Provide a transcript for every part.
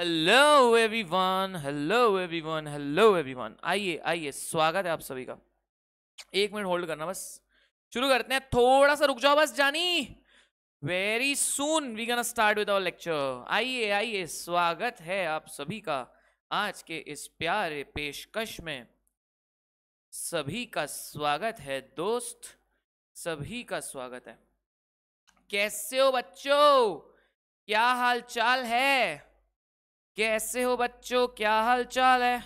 Hello everyone hello everyone hello everyone आइए आइए स्वागत है आप सभी का एक मिनट होल्ड करना बस शुरू करते हैं थोड़ा सा रुक जाओ बस जानी very soon we gonna start with our lecture आइए आइए स्वागत है आप सभी का आज के इस प्यारे पेशकश में सभी का स्वागत है दोस्त सभी का स्वागत है कैसे हो बच्चों क्या हाल चाल है कैसे हो बच्चों क्या हाल चाल है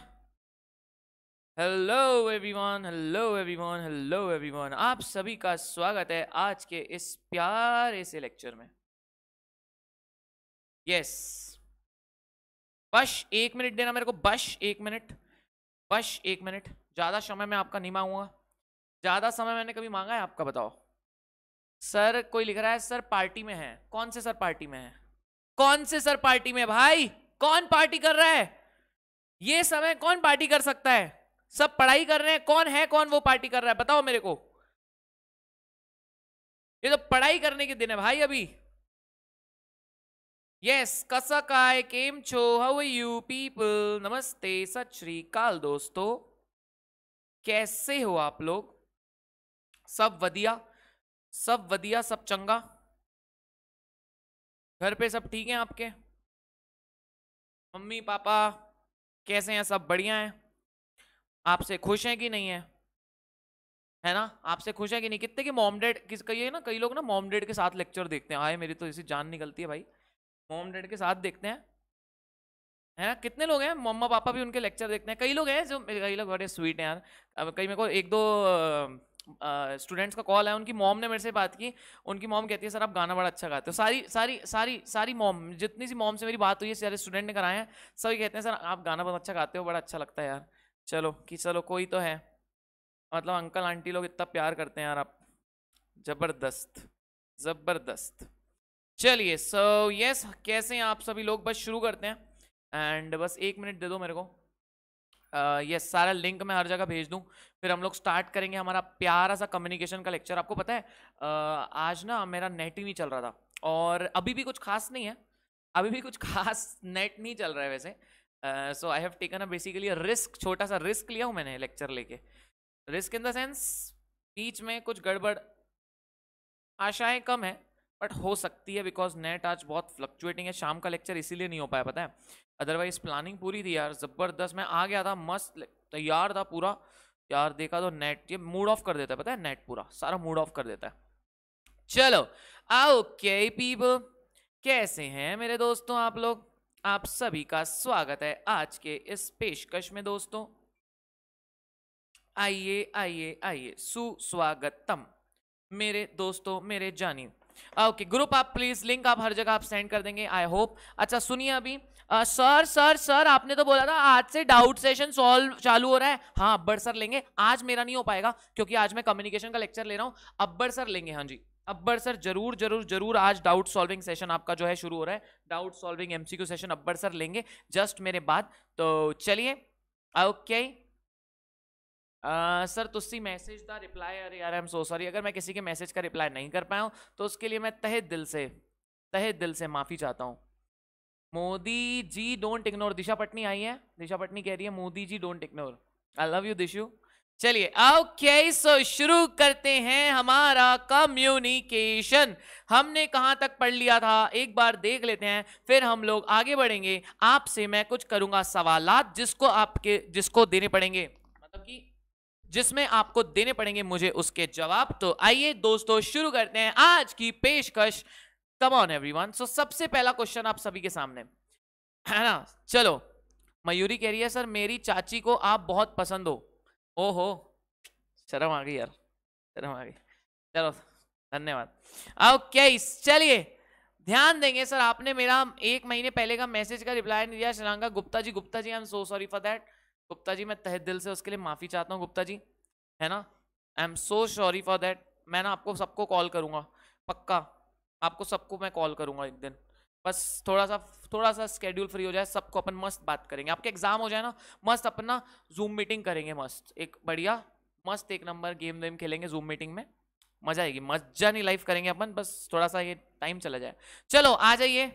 hello everyone hello everyone hello everyone आप सभी का स्वागत है आज के इस प्यारे से लेक्चर में यस बस एक मिनट देना मेरे को बस एक मिनट बस एक मिनट ज़्यादा समय मैं आपका नहीं मांगूंगा ज़्यादा समय मैंने कभी मांगा है आपका बताओ सर कोई लिख रहा है सर पार्टी में है कौन से सर पार्टी में है कौन से सर पार्टी में भाई कौन पार्टी कर रहा है ये समय कौन पार्टी कर सकता है सब पढ़ाई कर रहे हैं कौन है कौन वो पार्टी कर रहा है बताओ मेरे को ये तो पढ़ाई करने के दिन है भाई अभी यस कसा काय केम छो हव यू पीपल नमस्ते सत श्रीकाल दोस्तों कैसे हो आप लोग सब वधिया सब वधिया सब चंगा घर पे सब ठीक है आपके मम्मी पापा कैसे हैं सब बढ़िया हैं आपसे खुश हैं कि नहीं है है ना आपसे खुश है कि नहीं कितने की मॉम डैड किस कही है ना कई लोग ना मॉम डैड के साथ लेक्चर देखते हैं आए मेरी तो इसी जान निकलती है भाई मॉम डैड के साथ देखते हैं है ना कितने लोग हैं मम्मा पापा भी उनके लेक्चर देखते हैं कई लोग हैं जो कई लोग बड़े स्वीट हैं यार अब कई मेरे को एक दो स्टूडेंट्स का कॉल है उनकी मॉम ने मेरे से बात की उनकी मॉम कहती है सर आप गाना बड़ा अच्छा गाते हो सारी सारी सारी सारी मॉम जितनी सी मॉम से मेरी बात हुई है सारे स्टूडेंट ने कराए हैं सभी कहते हैं सर आप गाना बहुत अच्छा गाते हो बड़ा अच्छा लगता है यार चलो कि चलो कोई तो है मतलब अंकल आंटी लोग इतना प्यार करते हैं यार आप ज़बरदस्त ज़बरदस्त चलिए सो यस कैसे हैं आप सभी लोग बस शुरू करते हैं एंड बस एक मिनट दे दो मेरे को ये सारा लिंक मैं हर जगह भेज दूँ फिर हम लोग स्टार्ट करेंगे हमारा प्यारा सा कम्युनिकेशन का लेक्चर आपको पता है आज ना मेरा नेट ही नहीं चल रहा था और अभी भी कुछ खास नहीं है अभी भी कुछ खास नेट नहीं चल रहा है वैसे so I have taken a basically risk छोटा सा रिस्क लिया हूँ मैंने लेक्चर लेके रिस्क इन द सेंस बीच में कुछ गड़बड़ आशाएं कम है बट हो सकती है बिकॉज नेट आज बहुत फ्लक्चुएटिंग है शाम का लेक्चर इसीलिए नहीं हो पाया पता है अदरवाइज प्लानिंग पूरी थी यार ज़बरदस्त मैं आ गया था मस्त तैयार था पूरा यार देखा तो नेट ये मूड ऑफ कर देता है पता है नेट पूरा सारा मूड ऑफ कर देता है चलो ओके पीपल कैसे हैं मेरे दोस्तों आप लोग आप सभी का स्वागत है आज के इस पेशकश में दोस्तों आइए आइए आइए सुस्वागतम मेरे दोस्तों मेरे जानी ओके ग्रुप आप प्लीज लिंक आप हर जगह आप सेंड कर देंगे आई होप अच्छा सुनिए अभी सर सर सर आपने तो बोला था आज से डाउट सेशन सॉल्व चालू हो रहा है हाँ अब्बर सर लेंगे आज मेरा नहीं हो पाएगा क्योंकि आज मैं कम्युनिकेशन का लेक्चर ले रहा हूँ अब्बर सर लेंगे हाँ जी अब्बर सर जरूर जरूर जरूर आज डाउट सॉल्विंग सेशन आपका जो है शुरू हो रहा है doubt solving MCQ session Abbar sir लेंगे जस्ट मेरे बाद तो चलिए ओके okay. सर तुस्सी तो मैसेज का रिप्लाई अरे यार आई एम सो सॉरी अगर मैं किसी के मैसेज का रिप्लाई नहीं कर पाया हूँ तो उसके लिए मैं तहे दिल से तहे दिल से माफ़ी चाहता हूँ मोदी जी डोंट इग्नोर दिशा पटनी आई है दिशा पटनी कह रही है Modi ji don't ignore I love you Dishu चलिए ओके सो शुरू करते हैं हमारा कम्युनिकेशन हमने कहाँ तक पढ़ लिया था एक बार देख लेते हैं फिर हम लोग आगे बढ़ेंगे आपसे मैं कुछ करूँगा सवालात जिसको आपके जिसको देने पड़ेंगे जिसमें आपको देने पड़ेंगे मुझे उसके जवाब तो आइए दोस्तों शुरू करते हैं आज की पेशकश कम ऑन एवरीवन सो सबसे पहला क्वेश्चन आप सभी के सामने है ना चलो मयूरी कह रही है सर मेरी चाची को आप बहुत पसंद हो ओहो शर्म आ गई यार शर्म आ गई चलो धन्यवाद ओके चलिए ध्यान देंगे सर आपने मेरा एक महीने पहले का मैसेज का रिप्लाई नहीं दिया Srilanka Gupta ji Gupta ji I am so sorry for that Gupta ji मैं तहे दिल से उसके लिए माफ़ी चाहता हूँ गुप्ता जी है ना I am so sorry for that मैं ना आपको सबको कॉल करूँगा पक्का आपको सबको मैं कॉल करूँगा एक दिन बस थोड़ा सा थोड़ा सा स्केड्यूल फ्री हो जाए सबको अपन मस्त बात करेंगे आपके एग्ज़ाम हो जाए ना मस्त अपना जूम मीटिंग करेंगे मस्त एक बढ़िया मस्त एक नंबर गेम वेम खेलेंगे जूम मीटिंग में मजा आएगी मजा नहीं लाइफ करेंगे अपन बस थोड़ा सा ये टाइम चला जाए चलो आ जाइए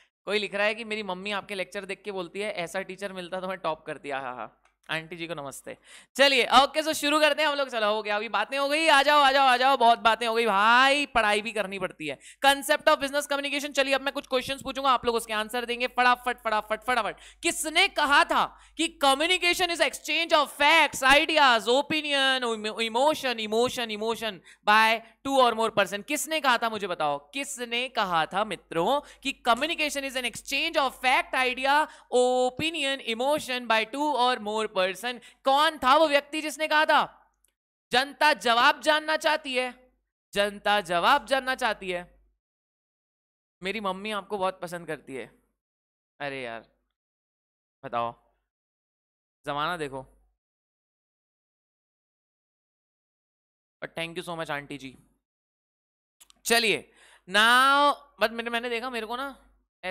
कोई लिख रहा है कि मेरी मम्मी आपके लेक्चर देख के बोलती है ऐसा टीचर मिलता तो मैं टॉप करती हाँ हाँ आंटी जी को नमस्ते चलिए ओके सो शुरू करते हैं हम लोग चलो हो गया अभी बातें हो गई आ जाओ आ जाओ आ जाओ बहुत बातें हो गई भाई पढ़ाई भी करनी पड़ती है कंसेप्ट ऑफ बिजनेस कम्युनिकेशन चलिए अब मैं कुछ क्वेश्चन पूछूंगा आप लोग उसके आंसर देंगे फटाफट फटाफट फटाफट किसने कहा था कि communication is exchange of facts ideas opinion emotion emotion emotion by two or more person किसने कहा था मुझे बताओ किसने कहा था मित्रों कि communication is an exchange of fact idea opinion emotion by two or more person कौन था वो व्यक्ति जिसने कहा था जनता जवाब जानना चाहती है जनता जवाब जानना चाहती है मेरी मम्मी आपको बहुत पसंद करती है अरे यार बताओ जमाना देखो but thank you so much aunty ji चलिए ना बट मैंने मैंने देखा मेरे को ना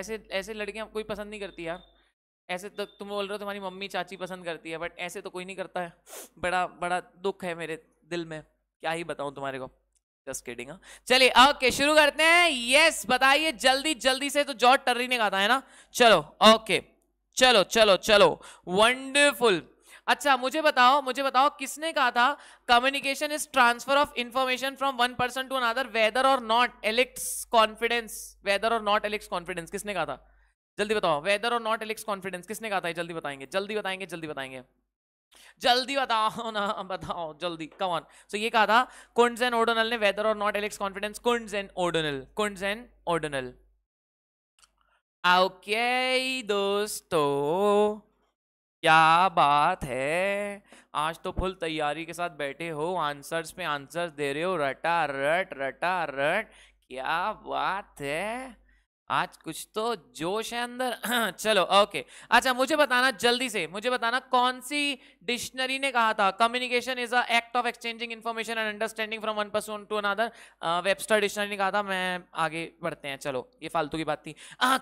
ऐसे ऐसे लड़कियां कोई पसंद नहीं करती यार ऐसे तो तुम बोल रहे हो तुम्हारी मम्मी चाची पसंद करती है बट ऐसे तो कोई नहीं करता है बड़ा बड़ा दुख है मेरे दिल में क्या ही बताऊं तुम्हारे को जस्ट किडिंग हाँ। चलिए ओके शुरू करते हैं यस बताइए जल्दी जल्दी से तो जॉर्ज टर्री ने कहा था है ना चलो ओके चलो चलो चलो वंडरफुल अच्छा मुझे बताओ मुझे बताओ किसने कहा था communication is transfer of information from one person to another whether or not elicits confidence whether or not elicits confidence किसने कहा था जल्दी बताओ weather or not elicits confidence किसने कहा था जल्दी बताएंगे जल्दी बताएंगे जल्दी बताएंगे जल्दी बताओ ना बताओ जल्दी कमान सो so, ये कहा था कुंड्स एंड ओडोनल ने whether or not elicits confidence Koontz and O'Donnell Koontz and O'Donnell okay दोस्तों क्या बात है आज तो फुल तैयारी के साथ बैठे हो आंसर्स पे आंसर्स दे रहे हो रटा रट रटा रट क्या बात है आज कुछ तो जोश है अंदर चलो ओके अच्छा मुझे बताना जल्दी से मुझे बताना कौन सी डिक्शनरी ने कहा था communication is a act of exchanging information and understanding from one person to another Webster dictionary ने कहा था मैं आगे बढ़ते हैं चलो ये फालतू की बात थी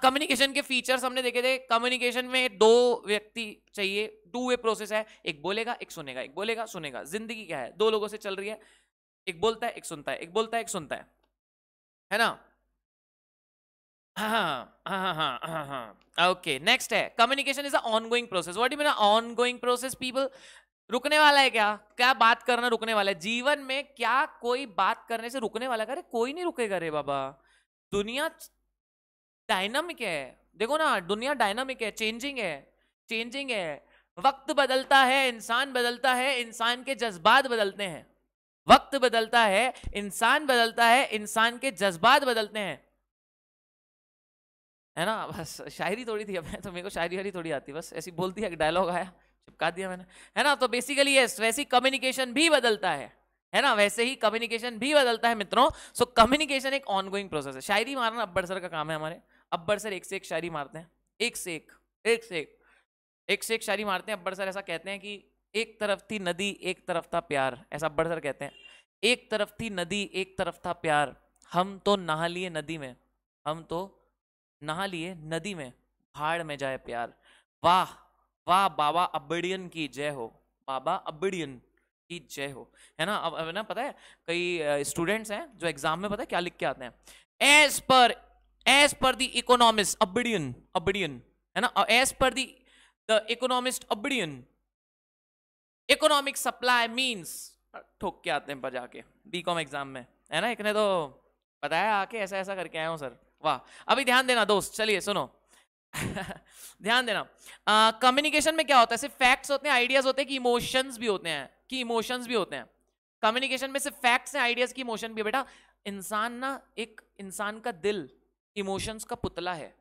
कम्युनिकेशन के फीचर्स हमने देखे थे कम्युनिकेशन में दो व्यक्ति चाहिए टू वे प्रोसेस है एक बोलेगा एक सुनेगा एक बोलेगा सुनेगा जिंदगी क्या है दो लोगों से चल रही है एक बोलता है एक सुनता है एक बोलता है एक सुनता है है ना ओके नेक्स्ट है communication is a going process what you mean going process people रुकने वाला है क्या क्या बात करना रुकने वाला है जीवन में क्या कोई बात करने से रुकने वाला करे कोई नहीं रुकेगा रे बाबा दुनिया डायनामिक है देखो ना दुनिया डायनामिक है चेंजिंग है चेंजिंग है वक्त बदलता है इंसान बदलता है इंसान के जज्बात बदलते हैं वक्त बदलता है इंसान बदलता है इंसान के जज्बात बदलते हैं है ना बस शायरी थोड़ी थी अब तो मेरे को शायरी हरी थोड़ी आती बस ऐसी बोल दिया डायलॉग आया चिपका दिया मैंने है ना तो बेसिकली ये वैसी कम्युनिकेशन भी बदलता है है ना वैसे ही कम्युनिकेशन भी बदलता है मित्रों सो कम्युनिकेशन एक ऑनगोइंग प्रोसेस है शायरी मारना अब्बर सर का काम है हमारे अब्बर सर एक से एक शायरी मारते हैं एक से एक एक से एक एक से एक शायरी मारते हैं अब्बर सर ऐसा कहते हैं कि एक तरफ थी नदी एक तरफ था प्यार ऐसा अब्बर सर कहते हैं एक तरफ थी नदी एक तरफ था प्यार हम तो नहा लिए नदी में हम तो नहा लिए नदी में भाड़ में जाए प्यार वाह वाह बाबा अबड़ियन की जय हो बाबा अबड़ियन की जय हो है ना अब ना पता है कई स्टूडेंट्स हैं जो एग्जाम में पता है क्या लिख के आते हैं as per as per the economist अबड़ियन अबड़ियन है ना एज पर द इकोनॉमिस्ट अबड़ियन इकोनॉमिक सप्लाई मीन्स ठोक के आते हैं बजा के बीकॉम एग्जाम में है ना इतने तो बताया आके ऐसा ऐसा करके आया हूँ सर वाह अभी ध्यान देना दोस्त चलिए सुनो ध्यान देना कम्युनिकेशन में क्या होता है सिर्फ फैक्ट्स होते हैं आइडियाज होते हैं कि इमोशंस भी होते हैं कि इमोशंस भी होते हैं कम्युनिकेशन में सिर्फ फैक्ट्स हैं आइडियाज की इमोशन भी बेटा इंसान ना एक इंसान का दिल इमोशंस का पुतला है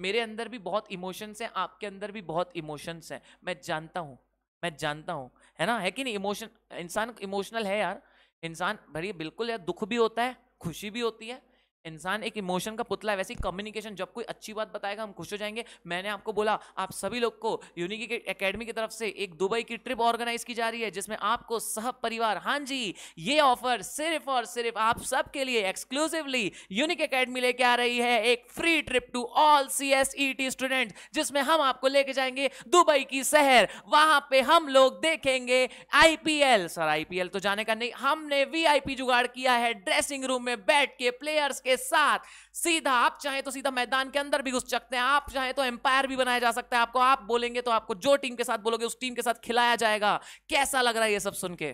मेरे अंदर भी बहुत इमोशंस हैं आपके अंदर भी बहुत इमोशंस हैं मैं जानता हूँ मैं जानता हूँ है ना है कि नहीं इमोशन इंसान इमोशनल है यार इंसान भरी बिल्कुल यार दुख भी होता है खुशी भी होती है इंसान एक इमोशन का पुतला है वैसे कम्युनिकेशन जब कोई अच्छी बात बताएगा हम खुश हो जाएंगे मैंने आपको बोला आप सभी लोग को यूनिकी के एकेडमी की तरफ से एक दुबई की ट्रिप ऑर्गेनाइज की जा रही है जिसमें आपको सह परिवार हाँ जी ये ऑफर सिर्फ और सिर्फ आप सबके लिए एक्सक्लूसिवली यूनिक अकेडमी लेके आ रही है एक free trip to all C S E T student जिसमें हम आपको लेके जाएंगे दुबई की शहर वहां पे हम लोग देखेंगे आईपीएल सर आईपीएल तो जाने का नहीं हमने वीआईपी जुगाड़ किया है ड्रेसिंग रूम में बैठ के प्लेयर्स के के साथ सीधा आप चाहे तो सीधा मैदान के अंदर भी घुस सकते हैं आप चाहे तो एम्पायर भी बनाया जा सकता है आपको आप बोलेंगे तो आपको जो टीम के साथ बोलोगे उस टीम के साथ खिलाया जाएगा कैसा लग रहा है ये सब सुन के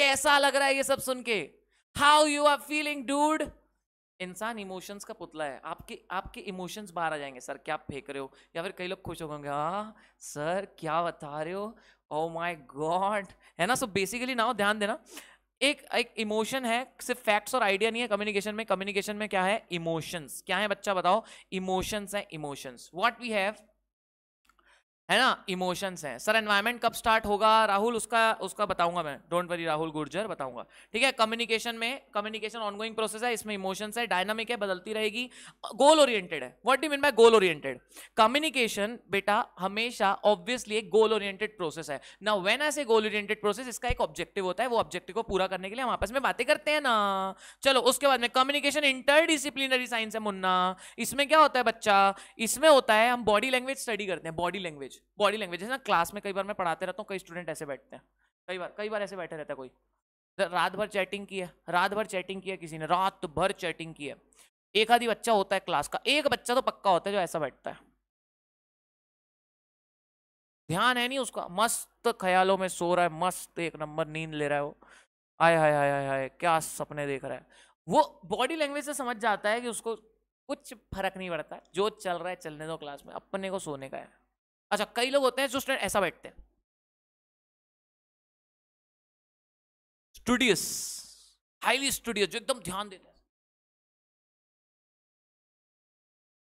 कैसा लग रहा है ये सब सुन के how you are feeling dude इंसान इमोशंस का पुतला है आपके आपके इमोशंस बाहर आ जाएंगे सर क्या आप फेंक रहे हो या फिर कई लोग खुश हो गए हाँ सर क्या बता रहे हो ओ माय गॉड है ना सो बेसिकली ना ध्यान देना एक एक इमोशन है सिर्फ फैक्ट्स और आइडिया नहीं है कम्युनिकेशन में कम्युनिकेशन में क्या है इमोशंस क्या है बच्चा बताओ इमोशंस है इमोशंस व्हाट वी हैव है ना इमोशंस हैं सर एनवायरमेंट कब स्टार्ट होगा राहुल उसका उसका बताऊंगा मैं डोंट वरी राहुल गुर्जर बताऊंगा ठीक है कम्युनिकेशन में कम्युनिकेशन ऑनगोइंग प्रोसेस है इसमें इमोशंस है डायनामिक है बदलती रहेगी गोल ओरिएंटेड है what do mean by goal oriented communication बेटा हमेशा ऑब्वियसली एक गोल ओरिएंटेड प्रोसेस है ना when as a goal oriented process इसका एक ऑब्जेक्टिव होता है वो ऑब्जेक्टिव को पूरा करने के लिए हम आपस में बातें करते हैं ना चलो उसके बाद में कम्युनिकेशन इंटर डिसिप्लिनरी साइंस है मुन्ना इसमें क्या होता है बच्चा इसमें होता है हम बॉडी लैंग्वेज स्टडी करते हैं बॉडी लैंग्वेज बॉडी लैंग्वेज ना क्लास में कई बार मैं पढ़ाते रहता हूँ कई स्टूडेंट ऐसे बैठते हैं कई बार कई बार ऐसे बैठे रहता है कोई रात भर चैटिंग की है रात भर चैटिंग किया किसी ने रात भर चैटिंग की है एक आधी बच्चा होता है क्लास का एक बच्चा तो पक्का होता है जो ऐसा बैठता है ध्यान है नहीं उसका मस्त ख्यालों में सो रहा है मस्त एक नंबर नींद ले रहा है वो आय हाय हाय हाय हाय क्या सपने देख रहा है वो बॉडी लैंग्वेज से समझ जाता है कि उसको कुछ फर्क नहीं पड़ता जो चल रहा है चलने दो क्लास में अपने को सोने का है अच्छा कई लोग होते हैं जो स्टूडेंट ऐसा बैठते हैं स्टूडियस हाईली स्टूडियस जो एकदम ध्यान देते हैं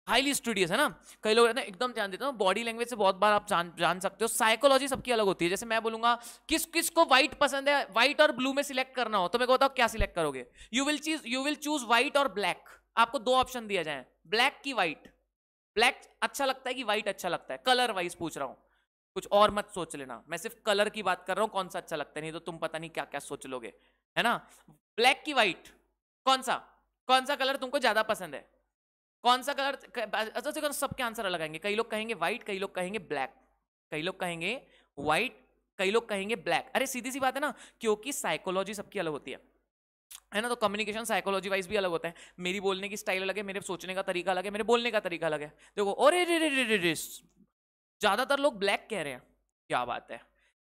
हाईली स्टूडियस है ना कई लोग ना एकदम ध्यान देते हो बॉडी लैंग्वेज से बहुत बार आप जान जान सकते हो साइकोलॉजी सबकी अलग होती है जैसे मैं बोलूंगा किस किस को व्हाइट पसंद है व्हाइट और ब्लू में सिलेक्ट करना हो तो मैं को बताओ क्या सिलेक्ट करोगे you will choose you will choose white or black आपको दो ऑप्शन दिया जाए ब्लैक की व्हाइट ब्लैक अच्छा लगता है कि व्हाइट अच्छा लगता है कलर वाइज पूछ रहा हूँ कुछ और मत सोच लेना मैं सिर्फ कलर की बात कर रहा हूँ कौन सा अच्छा लगता है नहीं तो तुम पता नहीं क्या क्या सोच लोगे है ना ब्लैक की व्हाइट कौन सा कौन सा कलर तुमको ज्यादा पसंद है कौन सा कलर अच्छा सबके आंसर अलग आएंगे कई लोग कहेंगे व्हाइट कई लोग कहेंगे ब्लैक कई लोग कहेंगे व्हाइट कई लोग कहेंगे ब्लैक अरे सीधी सी बात है ना क्योंकि साइकोलॉजी सबकी अलग होती है है ना तो कम्युनिकेशन साइकोलॉजी वाइज भी अलग होता है मेरी बोलने की स्टाइल अलग है मेरे सोचने का तरीका अलग है मेरे बोलने का तरीका अलग है देखो और ज़्यादातर लोग ब्लैक कह रहे हैं क्या बात है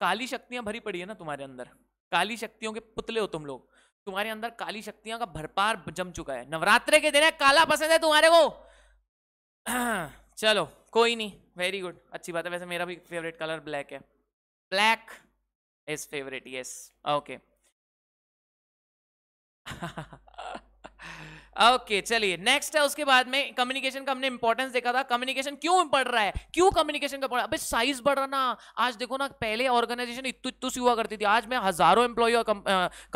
काली शक्तियां भरी पड़ी है ना तुम्हारे अंदर काली शक्तियों के पुतले हो तुम लोग तुम्हारे अंदर काली शक्तियां का भरपार जम चुका है नवरात्रे के दिन है काला पसंद है तुम्हारे को चलो कोई नहीं वेरी गुड अच्छी बात है वैसे मेरा भी फेवरेट कलर ब्लैक है black is favourite yes okay okay चलिए नेक्स्ट है उसके बाद में कम्युनिकेशन का हमने इंपॉर्टेंस देखा था कम्युनिकेशन क्यों बढ़ रहा है क्यों कम्युनिकेशन का बढ़ साइज बढ़ रहा ना आज देखो ना पहले ऑर्गेनाइजेशन इतु सी हुआ करती थी आज मैं हजारों एम्प्लॉय और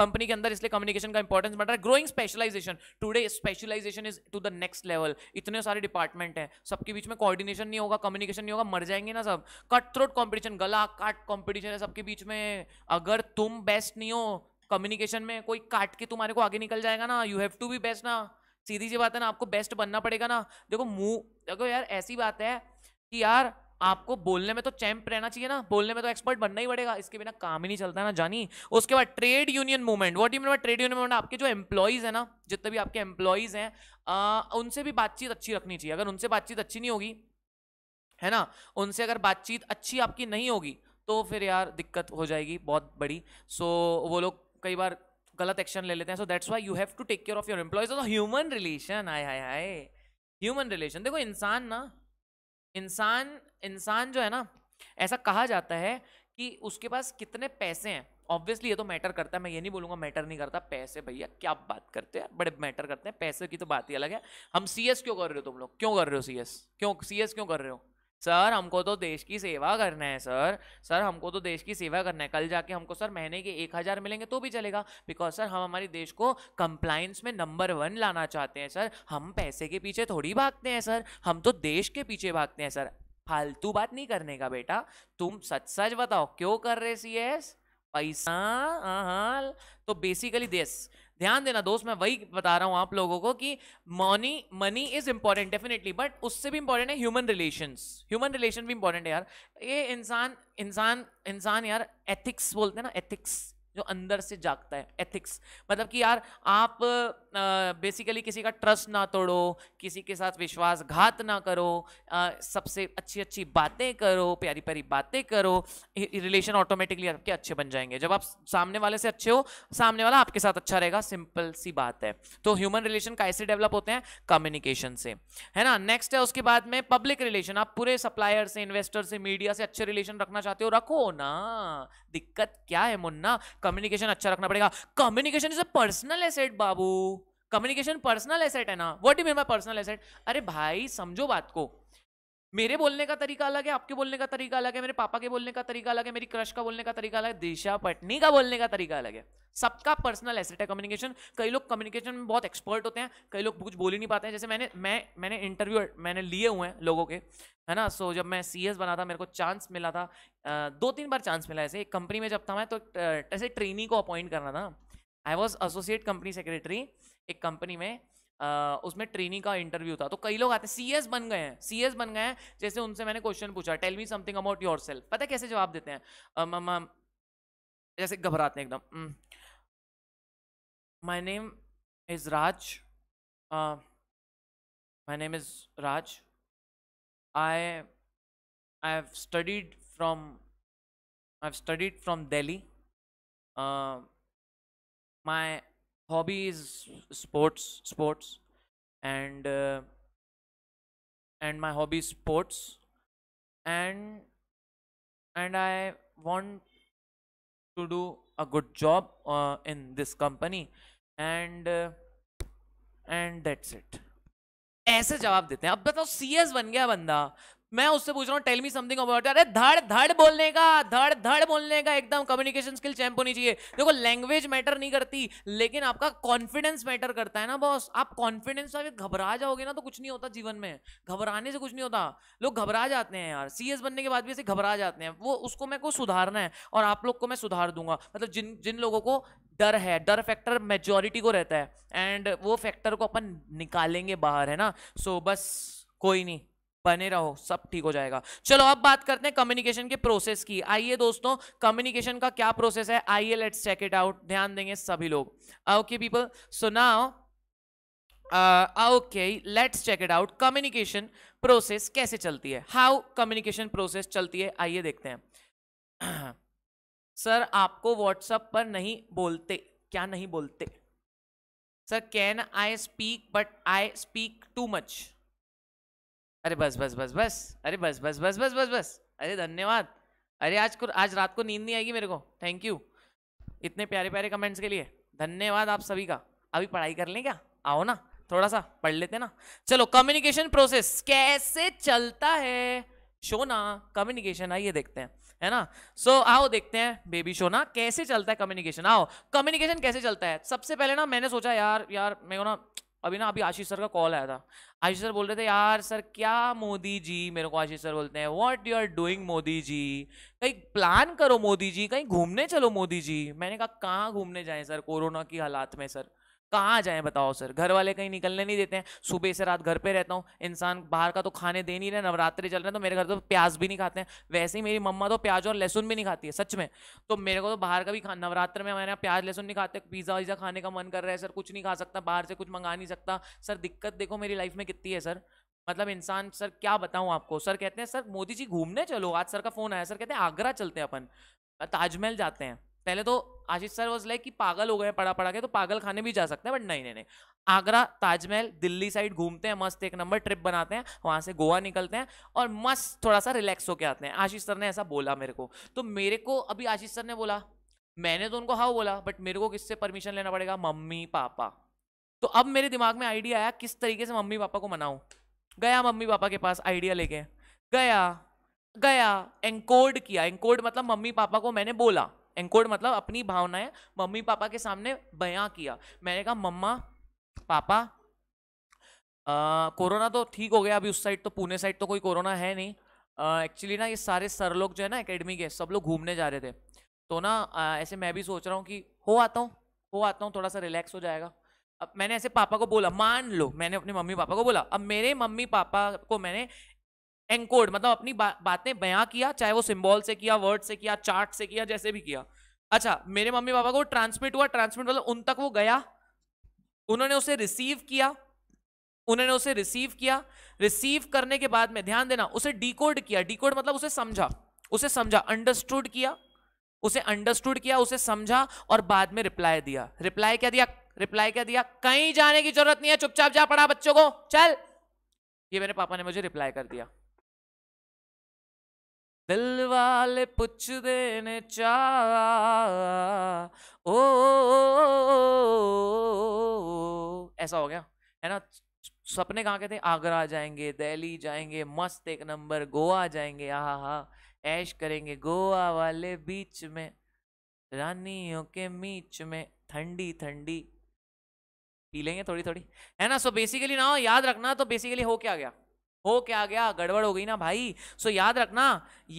कंपनी के अंदर इसलिए कम्युनिकेशन का इंपॉर्टेंस बढ़ रहा है growing specialisation today specialisation is to the next level इतने सारे डिपार्टमेंट है सबके बीच में कॉर्डिनेशन नहीं होगा कम्युनिकेशन नहीं होगा मर जाएंगे ना सब कट थ्रोट कॉम्पिटिशन गला काट कॉम्पिटिशन है सबके बीच में अगर तुम बेस्ट नहीं हो कम्युनिकेशन में कोई काट के तुम्हारे को आगे निकल जाएगा ना you have to be best ना सीधी सी बात है ना आपको बेस्ट बनना पड़ेगा ना देखो मुंह देखो यार ऐसी बात है कि यार आपको बोलने में तो चैंप रहना चाहिए ना बोलने में तो एक्सपर्ट बनना ही पड़ेगा इसके बिना काम ही नहीं चलता है ना जानी उसके बाद trade union movement what you mean trade union movement आपके जो एम्प्लॉयज है ना जितने भी आपके एम्प्लॉयज हैं उनसे भी बातचीत अच्छी रखनी चाहिए अगर उनसे बातचीत अच्छी नहीं होगी है ना उनसे अगर बातचीत अच्छी आपकी नहीं होगी तो फिर यार दिक्कत हो जाएगी बहुत बड़ी सो so, वो लोग कई बार गलत एक्शन ले लेते हैं so that's why you have to take care of your employees human relation आई हाय हाय ह्यूमन रिलेशन देखो इंसान ना इंसान इंसान जो है ना ऐसा कहा जाता है कि उसके पास कितने पैसे हैं ऑब्वियसली ये तो मैटर करता है मैं ये नहीं बोलूंगा मैटर नहीं करता पैसे भैया क्या बात करते हैं बड़े मैटर करते हैं पैसे की तो बात ही अलग है हम सी क्यों कर रहे हो तुम लोग क्यों कर रहे हो सी क्यों सी क्यों कर रहे हो सर हमको तो देश की सेवा करना है सर सर हमको तो देश की सेवा करना है कल जाके हमको सर महीने के एक हज़ार मिलेंगे तो भी चलेगा बिकॉज सर हम हमारे देश को कंप्लाइंस में नंबर वन लाना चाहते हैं सर हम पैसे के पीछे थोड़ी भागते हैं सर हम तो देश के पीछे भागते हैं सर फालतू बात नहीं करने का बेटा तुम सच सच बताओ क्यों कर रहे सी एस पैसा हाँ तो बेसिकली देश ध्यान देना दोस्त मैं वही बता रहा हूँ आप लोगों को कि money money is important definitely but उससे भी इंपॉर्टेंट है ह्यूमन रिलेशन ह्यूमन रिलेशन भी इंपॉर्टेंट है यार ये इंसान इंसान इंसान यार एथिक्स बोलते हैं ना एथिक्स जो अंदर से जागता है एथिक्स मतलब कि यार आप बेसिकली किसी का ट्रस्ट ना तोड़ो किसी के साथ विश्वासघात ना करो आ, सबसे अच्छी अच्छी बातें करो प्यारी प्यारी बातें करो रिलेशन ऑटोमेटिकली आपके अच्छे बन जाएंगे जब आप सामने वाले से अच्छे हो सामने वाला आपके साथ अच्छा रहेगा सिंपल सी बात है तो ह्यूमन रिलेशन कैसे डेवलप होते हैं कम्युनिकेशन से है ना नेक्स्ट है उसके बाद में पब्लिक रिलेशन आप पूरे सप्लायर से इन्वेस्टर से मीडिया से अच्छे रिलेशन रखना चाहते हो रखो ना दिक्कत क्या है मुन्ना कम्युनिकेशन अच्छा रखना पड़ेगा communication is a personal asset बाबू कम्युनिकेशन पर्सनल एसेट है ना what you mean my personal asset अरे भाई समझो बात को मेरे बोलने का तरीका अलग है आपके बोलने का तरीका अलग है मेरे पापा के बोलने का तरीका अलग है मेरी क्रश का बोलने का तरीका अलग है दिशा पटनी का बोलने का तरीका अलग है सबका पर्सनल एसेट है कम्युनिकेशन कई लोग कम्युनिकेशन में बहुत एक्सपर्ट होते हैं कई लोग कुछ बोल ही नहीं पाते हैं जैसे मैंने मैं मैंने इंटरव्यू मैंने लिए हुए हैं लोगों के है ना सो so, जब मैं सी एस बना था मेरे को चांस मिला था दो तीन बार चांस मिला ऐसे एक कंपनी में जब था मैं तो ऐसे ट्रेनी को अपॉइंट करना था I was associate company secretary एक कंपनी में उसमें ट्रेनिंग का इंटरव्यू था तो कई लोग आते सी एस बन गए हैं सी एस बन गए हैं जैसे उनसे मैंने क्वेश्चन पूछा tell me something about yourself पता है कैसे जवाब देते हैं जैसे घबराते हैं एकदम my name is Raj my name is Raj I I have studied from I have studied from Delhi my hobby is sports sports and uh, and my hobby is sports and and i want to do a good job uh, in this company and uh, and that's it ऐसे जवाब देते हैं अब बताओ C S बन गया बंदा मैं उससे पूछ रहा हूँ टेलमी समथिंग अबाउट अरे धड़ धड़ बोलने का धड़ धड़ बोलने का एकदम कम्युनिकेशन स्किल चैंप होनी चाहिए देखो लैंग्वेज मैटर नहीं करती लेकिन आपका कॉन्फिडेंस मैटर करता है ना बॉस आप कॉन्फिडेंस अगर घबरा जाओगे ना तो कुछ नहीं होता जीवन में घबराने से कुछ नहीं होता लोग घबरा जाते हैं यार सी बनने के बाद भी ऐसे घबरा जाते हैं वो उसको मैं को सुधारना है और आप लोग को मैं सुधार दूंगा मतलब जिन जिन लोगों को डर है डर फैक्टर मेजोरिटी को रहता है एंड वो फैक्टर को अपन निकालेंगे बाहर है ना सो so, बस कोई नहीं बने रहो सब ठीक हो जाएगा चलो अब बात करते हैं कम्युनिकेशन के प्रोसेस की आइए दोस्तों कम्युनिकेशन का क्या प्रोसेस है आइए लेट्स चेक इट आउट ध्यान देंगे सभी लोग okay people so now okay let's check it out communication process कैसे चलती है हाउ कम्युनिकेशन प्रोसेस चलती है आइए देखते हैं सर आपको व्हाट्सएप पर नहीं बोलते क्या नहीं बोलते sir can I speak but I speak too much अरे बस बस बस बस अरे बस बस बस बस बस बस अरे धन्यवाद अरे आज को आज रात को नींद नहीं आएगी मेरे को थैंक यू इतने प्यारे प्यारे कमेंट्स के लिए धन्यवाद आप सभी का अभी पढ़ाई कर लें क्या आओ ना थोड़ा सा पढ़ लेते ना चलो कम्युनिकेशन प्रोसेस कैसे चलता है शोना कम्युनिकेशन आइए देखते हैं है ना सो so, आओ देखते हैं बेबी शोना कैसे चलता है कम्युनिकेशन आओ कम्युनिकेशन कैसे चलता है सबसे पहले ना मैंने सोचा यार यार मेरे को ना अभी ना अभी आशीष सर का कॉल आया था आशीष सर बोल रहे थे यार सर क्या मोदी जी मेरे को आशीष सर बोलते हैं what you are doing Modi ji कहीं प्लान करो मोदी जी कहीं घूमने चलो मोदी जी मैंने कहा कहाँ घूमने जाए सर कोरोना की हालात में सर कहाँ जाएं बताओ सर घर वाले कहीं निकलने नहीं देते हैं सुबह से रात घर पे रहता हूँ इंसान बाहर का तो खाने दे नहीं रहे नवरात्रि चल रहे हैं तो मेरे घर तो प्याज भी नहीं खाते हैं वैसे ही मेरी मम्मा तो प्याज और लहसुन भी नहीं खाती है सच में तो मेरे को तो बाहर का भी खा नवरात्र में हमारे यहाँ प्याज लहसुन नहीं खाते पिज़्ज़ा वीज़ा खाने का मन कर रहा है सर कुछ नहीं खा सकता बाहर से कुछ मंगा नहीं सकता सर दिक्कत देखो मेरी लाइफ में कितनी है सर मतलब इंसान सर क्या बताऊँ आपको सर कहते हैं सर मोदी जी घूमने चलो आज सर का फोन आया सर कहते हैं आगरा चलते हैं अपन ताजमहल जाते हैं पहले तो आशीष सर वॉज लाइक कि पागल हो गए पड़ा पड़ा के तो पागल खाने भी जा सकते हैं बट नहीं नहीं नहीं आगरा ताजमहल दिल्ली साइड घूमते हैं मस्त एक नंबर ट्रिप बनाते हैं वहाँ से गोवा निकलते हैं और मस्त थोड़ा सा रिलैक्स होके आते हैं आशीष सर ने ऐसा बोला मेरे को तो मेरे को अभी आशीष सर ने बोला मैंने तो उनको हाउ बोला बट मेरे को किससे परमिशन लेना पड़ेगा मम्मी पापा तो अब मेरे दिमाग में आइडिया आया किस तरीके से मम्मी पापा को मनाऊँ गया मम्मी पापा के पास आइडिया लेके गया गया एंकोड किया एंकोड मतलब मम्मी पापा को मैंने बोला एंकोड मतलब अपनी भावनाएं मम्मी पापा के सामने बयां किया मैंने कहा मम्मा पापा कोरोना तो ठीक हो गया अभी उस साइड तो पुणे साइड तो कोई कोरोना है नहीं एक्चुअली ना ये सारे सर लोग जो है ना एकेडमी के सब लोग घूमने जा रहे थे तो ना आ, ऐसे मैं भी सोच रहा हूँ कि हो आता हूँ हो आता हूँ थोड़ा सा रिलैक्स हो जाएगा अब मैंने ऐसे पापा को बोला मान लो मैंने अपने मम्मी पापा को बोला अब मेरे मम्मी पापा को मैंने एंकोड मतलब अपनी बा, बातें बयां किया चाहे वो सिंबल से किया वर्ड से किया चार्ट से किया जैसे भी किया अच्छा मेरे मम्मी पापा को ट्रांसमिट हुआ ट्रांसमिट मतलब उन तक वो गया उन्होंने उसे रिसीव किया उन्होंने उसे रिसीव किया रिसीव करने के बाद में ध्यान देना उसे डी किया डिकोड मतलब उसे समझा उसे समझा अंडरस्टूड किया उसे अंडरस्टूड किया उसे समझा और बाद में रिप्लाई दिया रिप्लाई क्या दिया रिप्लाई क्या दिया कहीं जाने की जरूरत नहीं है चुपचाप जा पड़ा बच्चों को चल ये मेरे पापा ने मुझे रिप्लाई कर दिया दिल वाले ਪੁੱਛਦੇ ने चा ओ ऐसा हो गया है ना सपने कहाँ के थे आगरा जाएंगे दिल्ली जाएंगे मस्त एक नंबर गोवा जाएंगे आ हा ऐश करेंगे गोवा वाले बीच में रानियों के बीच में ठंडी ठंडी पी लेंगे थोड़ी थोड़ी है ना सो बेसिकली ना याद रखना तो बेसिकली हो क्या गया हो क्या गया गड़बड़ हो गई ना भाई सो याद रखना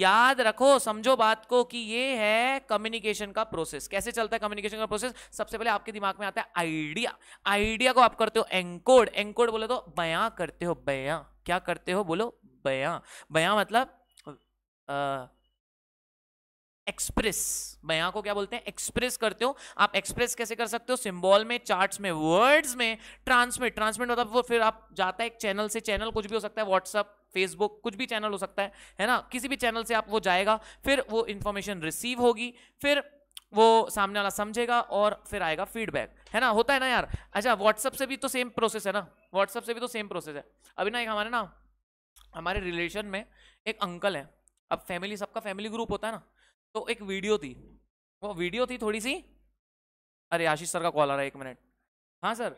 याद रखो समझो बात को कि ये है कम्युनिकेशन का प्रोसेस कैसे चलता है कम्युनिकेशन का प्रोसेस सबसे पहले आपके दिमाग में आता है आइडिया आइडिया को आप करते हो एंकोड एंकोड बोले तो बया करते हो बया क्या करते हो बोलो बया बया मतलब आ, एक्सप्रेस यहां को क्या बोलते हैं एक्सप्रेस करते हो आप एक्सप्रेस कैसे कर सकते हो सिंबल में चार्ट्स में वर्ड्स में ट्रांसमिट ट्रांसमिट मतलब वो फिर आप जाता है एक चैनल से चैनल कुछ भी हो सकता है व्हाट्सअप फेसबुक कुछ भी चैनल हो सकता है है ना किसी भी चैनल से आप वो जाएगा फिर वो इन्फॉर्मेशन रिसीव होगी फिर वो सामने वाला समझेगा और फिर आएगा फीडबैक है ना होता है ना यार अच्छा व्हाट्सअप से भी तो सेम प्रोसेस है ना व्हाट्सअप से भी तो सेम प्रोसेस है अभी ना एक हमारे ना हमारे रिलेशन में एक अंकल है अब फैमिली सबका फैमिली ग्रुप होता है ना तो एक वीडियो थी वो वीडियो थी थोड़ी सी अरे आशीष सर का कॉल आ रहा है एक मिनट हाँ सर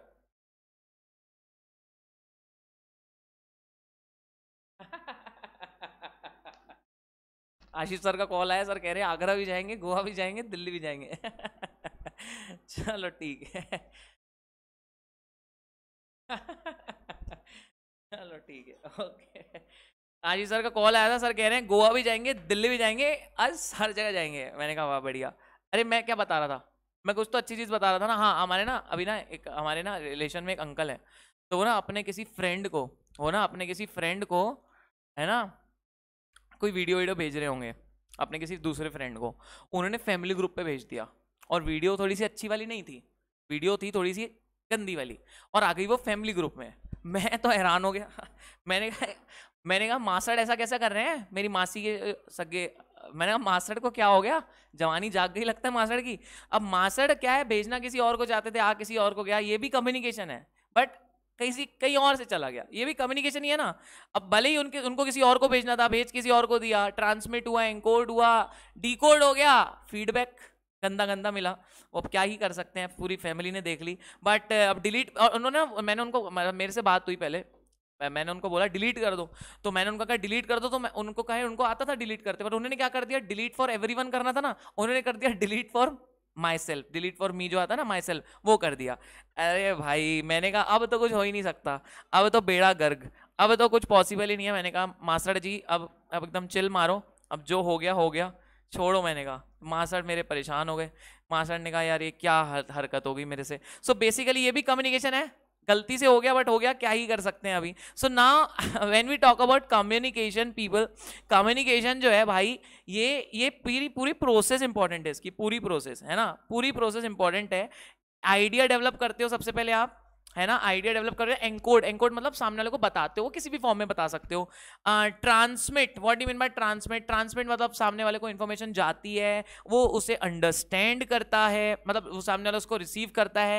आशीष सर का कॉल आया सर कह रहे हैं आगरा भी जाएंगे गोवा भी जाएंगे दिल्ली भी जाएंगे चलो ठीक है चलो ठीक है ओके राजीव सर का कॉल आया था सर कह रहे हैं गोवा भी जाएंगे दिल्ली भी जाएंगे आज हर जगह जाएंगे मैंने कहा वाह बढ़िया अरे मैं क्या बता रहा था मैं कुछ तो अच्छी चीज़ बता रहा था ना हाँ हमारे ना अभी ना एक हमारे ना रिलेशन में एक अंकल है तो वो ना अपने किसी फ्रेंड को वो ना अपने किसी फ्रेंड को है ना कोई वीडियो वीडियो भेज रहे होंगे अपने किसी दूसरे फ्रेंड को उन्होंने फैमिली ग्रुप पे भेज दिया और वीडियो थोड़ी सी अच्छी वाली नहीं थी वीडियो थी थोड़ी सी गंदी वाली और आ गई वो फैमिली ग्रुप में मैं तो हैरान हो गया मैंने कहा मैंने कहा मासड़ ऐसा कैसा कर रहे हैं मेरी मासी के सगे मैंने कहा मासड़ को क्या हो गया जवानी जाग गई लगता है मासड़ की अब मासड़ क्या है भेजना किसी और को चाहते थे आ किसी और को गया ये भी कम्युनिकेशन है बट किसी कहीं और से चला गया ये भी कम्युनिकेशन ही है ना अब भले ही उनके उनको किसी और को भेजना था भेज किसी और को दिया ट्रांसमिट हुआ इंकोड हुआ डिकोड हो गया फीडबैक गंदा गंदा मिला अब क्या ही कर सकते हैं पूरी फैमिली ने देख ली बट अब डिलीट और उन्होंने मैंने उनको मेरे से बात हुई पहले मैंने उनको बोला डिलीट कर दो तो मैंने उनका कहा डिलीट कर दो तो मैं उनको कहा उनको आता था डिलीट करते पर उन्होंने क्या कर दिया डिलीट फॉर एवरी करना था ना उन्होंने कर दिया delete for myself delete for me जो आता ना माई सेल्फ वो कर दिया अरे भाई मैंने कहा अब तो कुछ हो ही नहीं सकता अब तो बेड़ा गर्ग अब तो कुछ पॉसिबल ही नहीं है मैंने कहा मास्टर जी अब अब एकदम चिल मारो अब जो हो गया हो गया छोड़ो मैंने कहा मास्टर मेरे परेशान हो गए मास्टर ने कहा यार ये क्या हरकत होगी मेरे से सो so बेसिकली ये भी कम्युनिकेशन है गलती से हो गया बट हो गया क्या ही कर सकते हैं अभी सो ना when we talk about communication people communication जो है भाई ये ये पूरी पूरी प्रोसेस इंपॉर्टेंट है इसकी पूरी प्रोसेस है ना पूरी प्रोसेस इंपॉर्टेंट है आइडिया डेवलप करते हो सबसे पहले आप है ना आइडिया डेवलप कर रहे हो एंकोड एंकोड मतलब सामने वाले को बताते हो किसी भी फॉर्म में बता सकते हो transmit what you mean by transmit transmit मतलब सामने वाले को इन्फॉर्मेशन जाती है वो उसे अंडरस्टैंड करता है मतलब वो सामने वाला उसको रिसीव करता है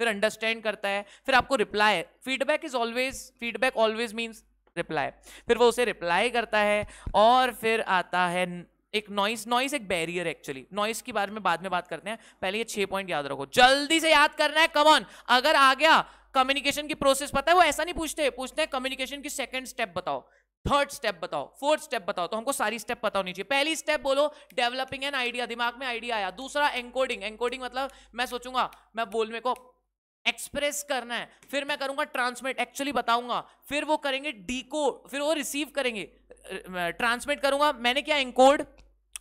फिर अंडरस्टैंड करता है फिर आपको reply feedback is always feedback always means reply फिर वो उसे रिप्लाई करता है और फिर आता है एक नॉइस नॉइस एक बैरियर एक्चुअली नॉइस के बारे में बाद में बात करते हैं पहले ये छह पॉइंट याद रखो जल्दी से याद करना है कमॉन अगर आ गया कम्युनिकेशन की प्रोसेस पता है वो ऐसा नहीं पूछते पूछते हैं कम्युनिकेशन की सेकंड स्टेप बताओ थर्ड स्टेप बताओ फोर्थ स्टेप बताओ तो हमको सारी स्टेप पता होनी चाहिए पहली स्टेप बोलो डेवलपिंग एन आइडिया दिमाग में आइडिया आया दूसरा एनकोडिंग एंकोडिंग मतलब मैं सोचूंगा मैं बोल मेरे को एक्सप्रेस करना है फिर मैं करूंगा ट्रांसमिट एक्चुअली बताऊंगा फिर वो करेंगे डी फिर वो रिसीव करेंगे ट्रांसमिट करूंगा मैंने क्या एंकोड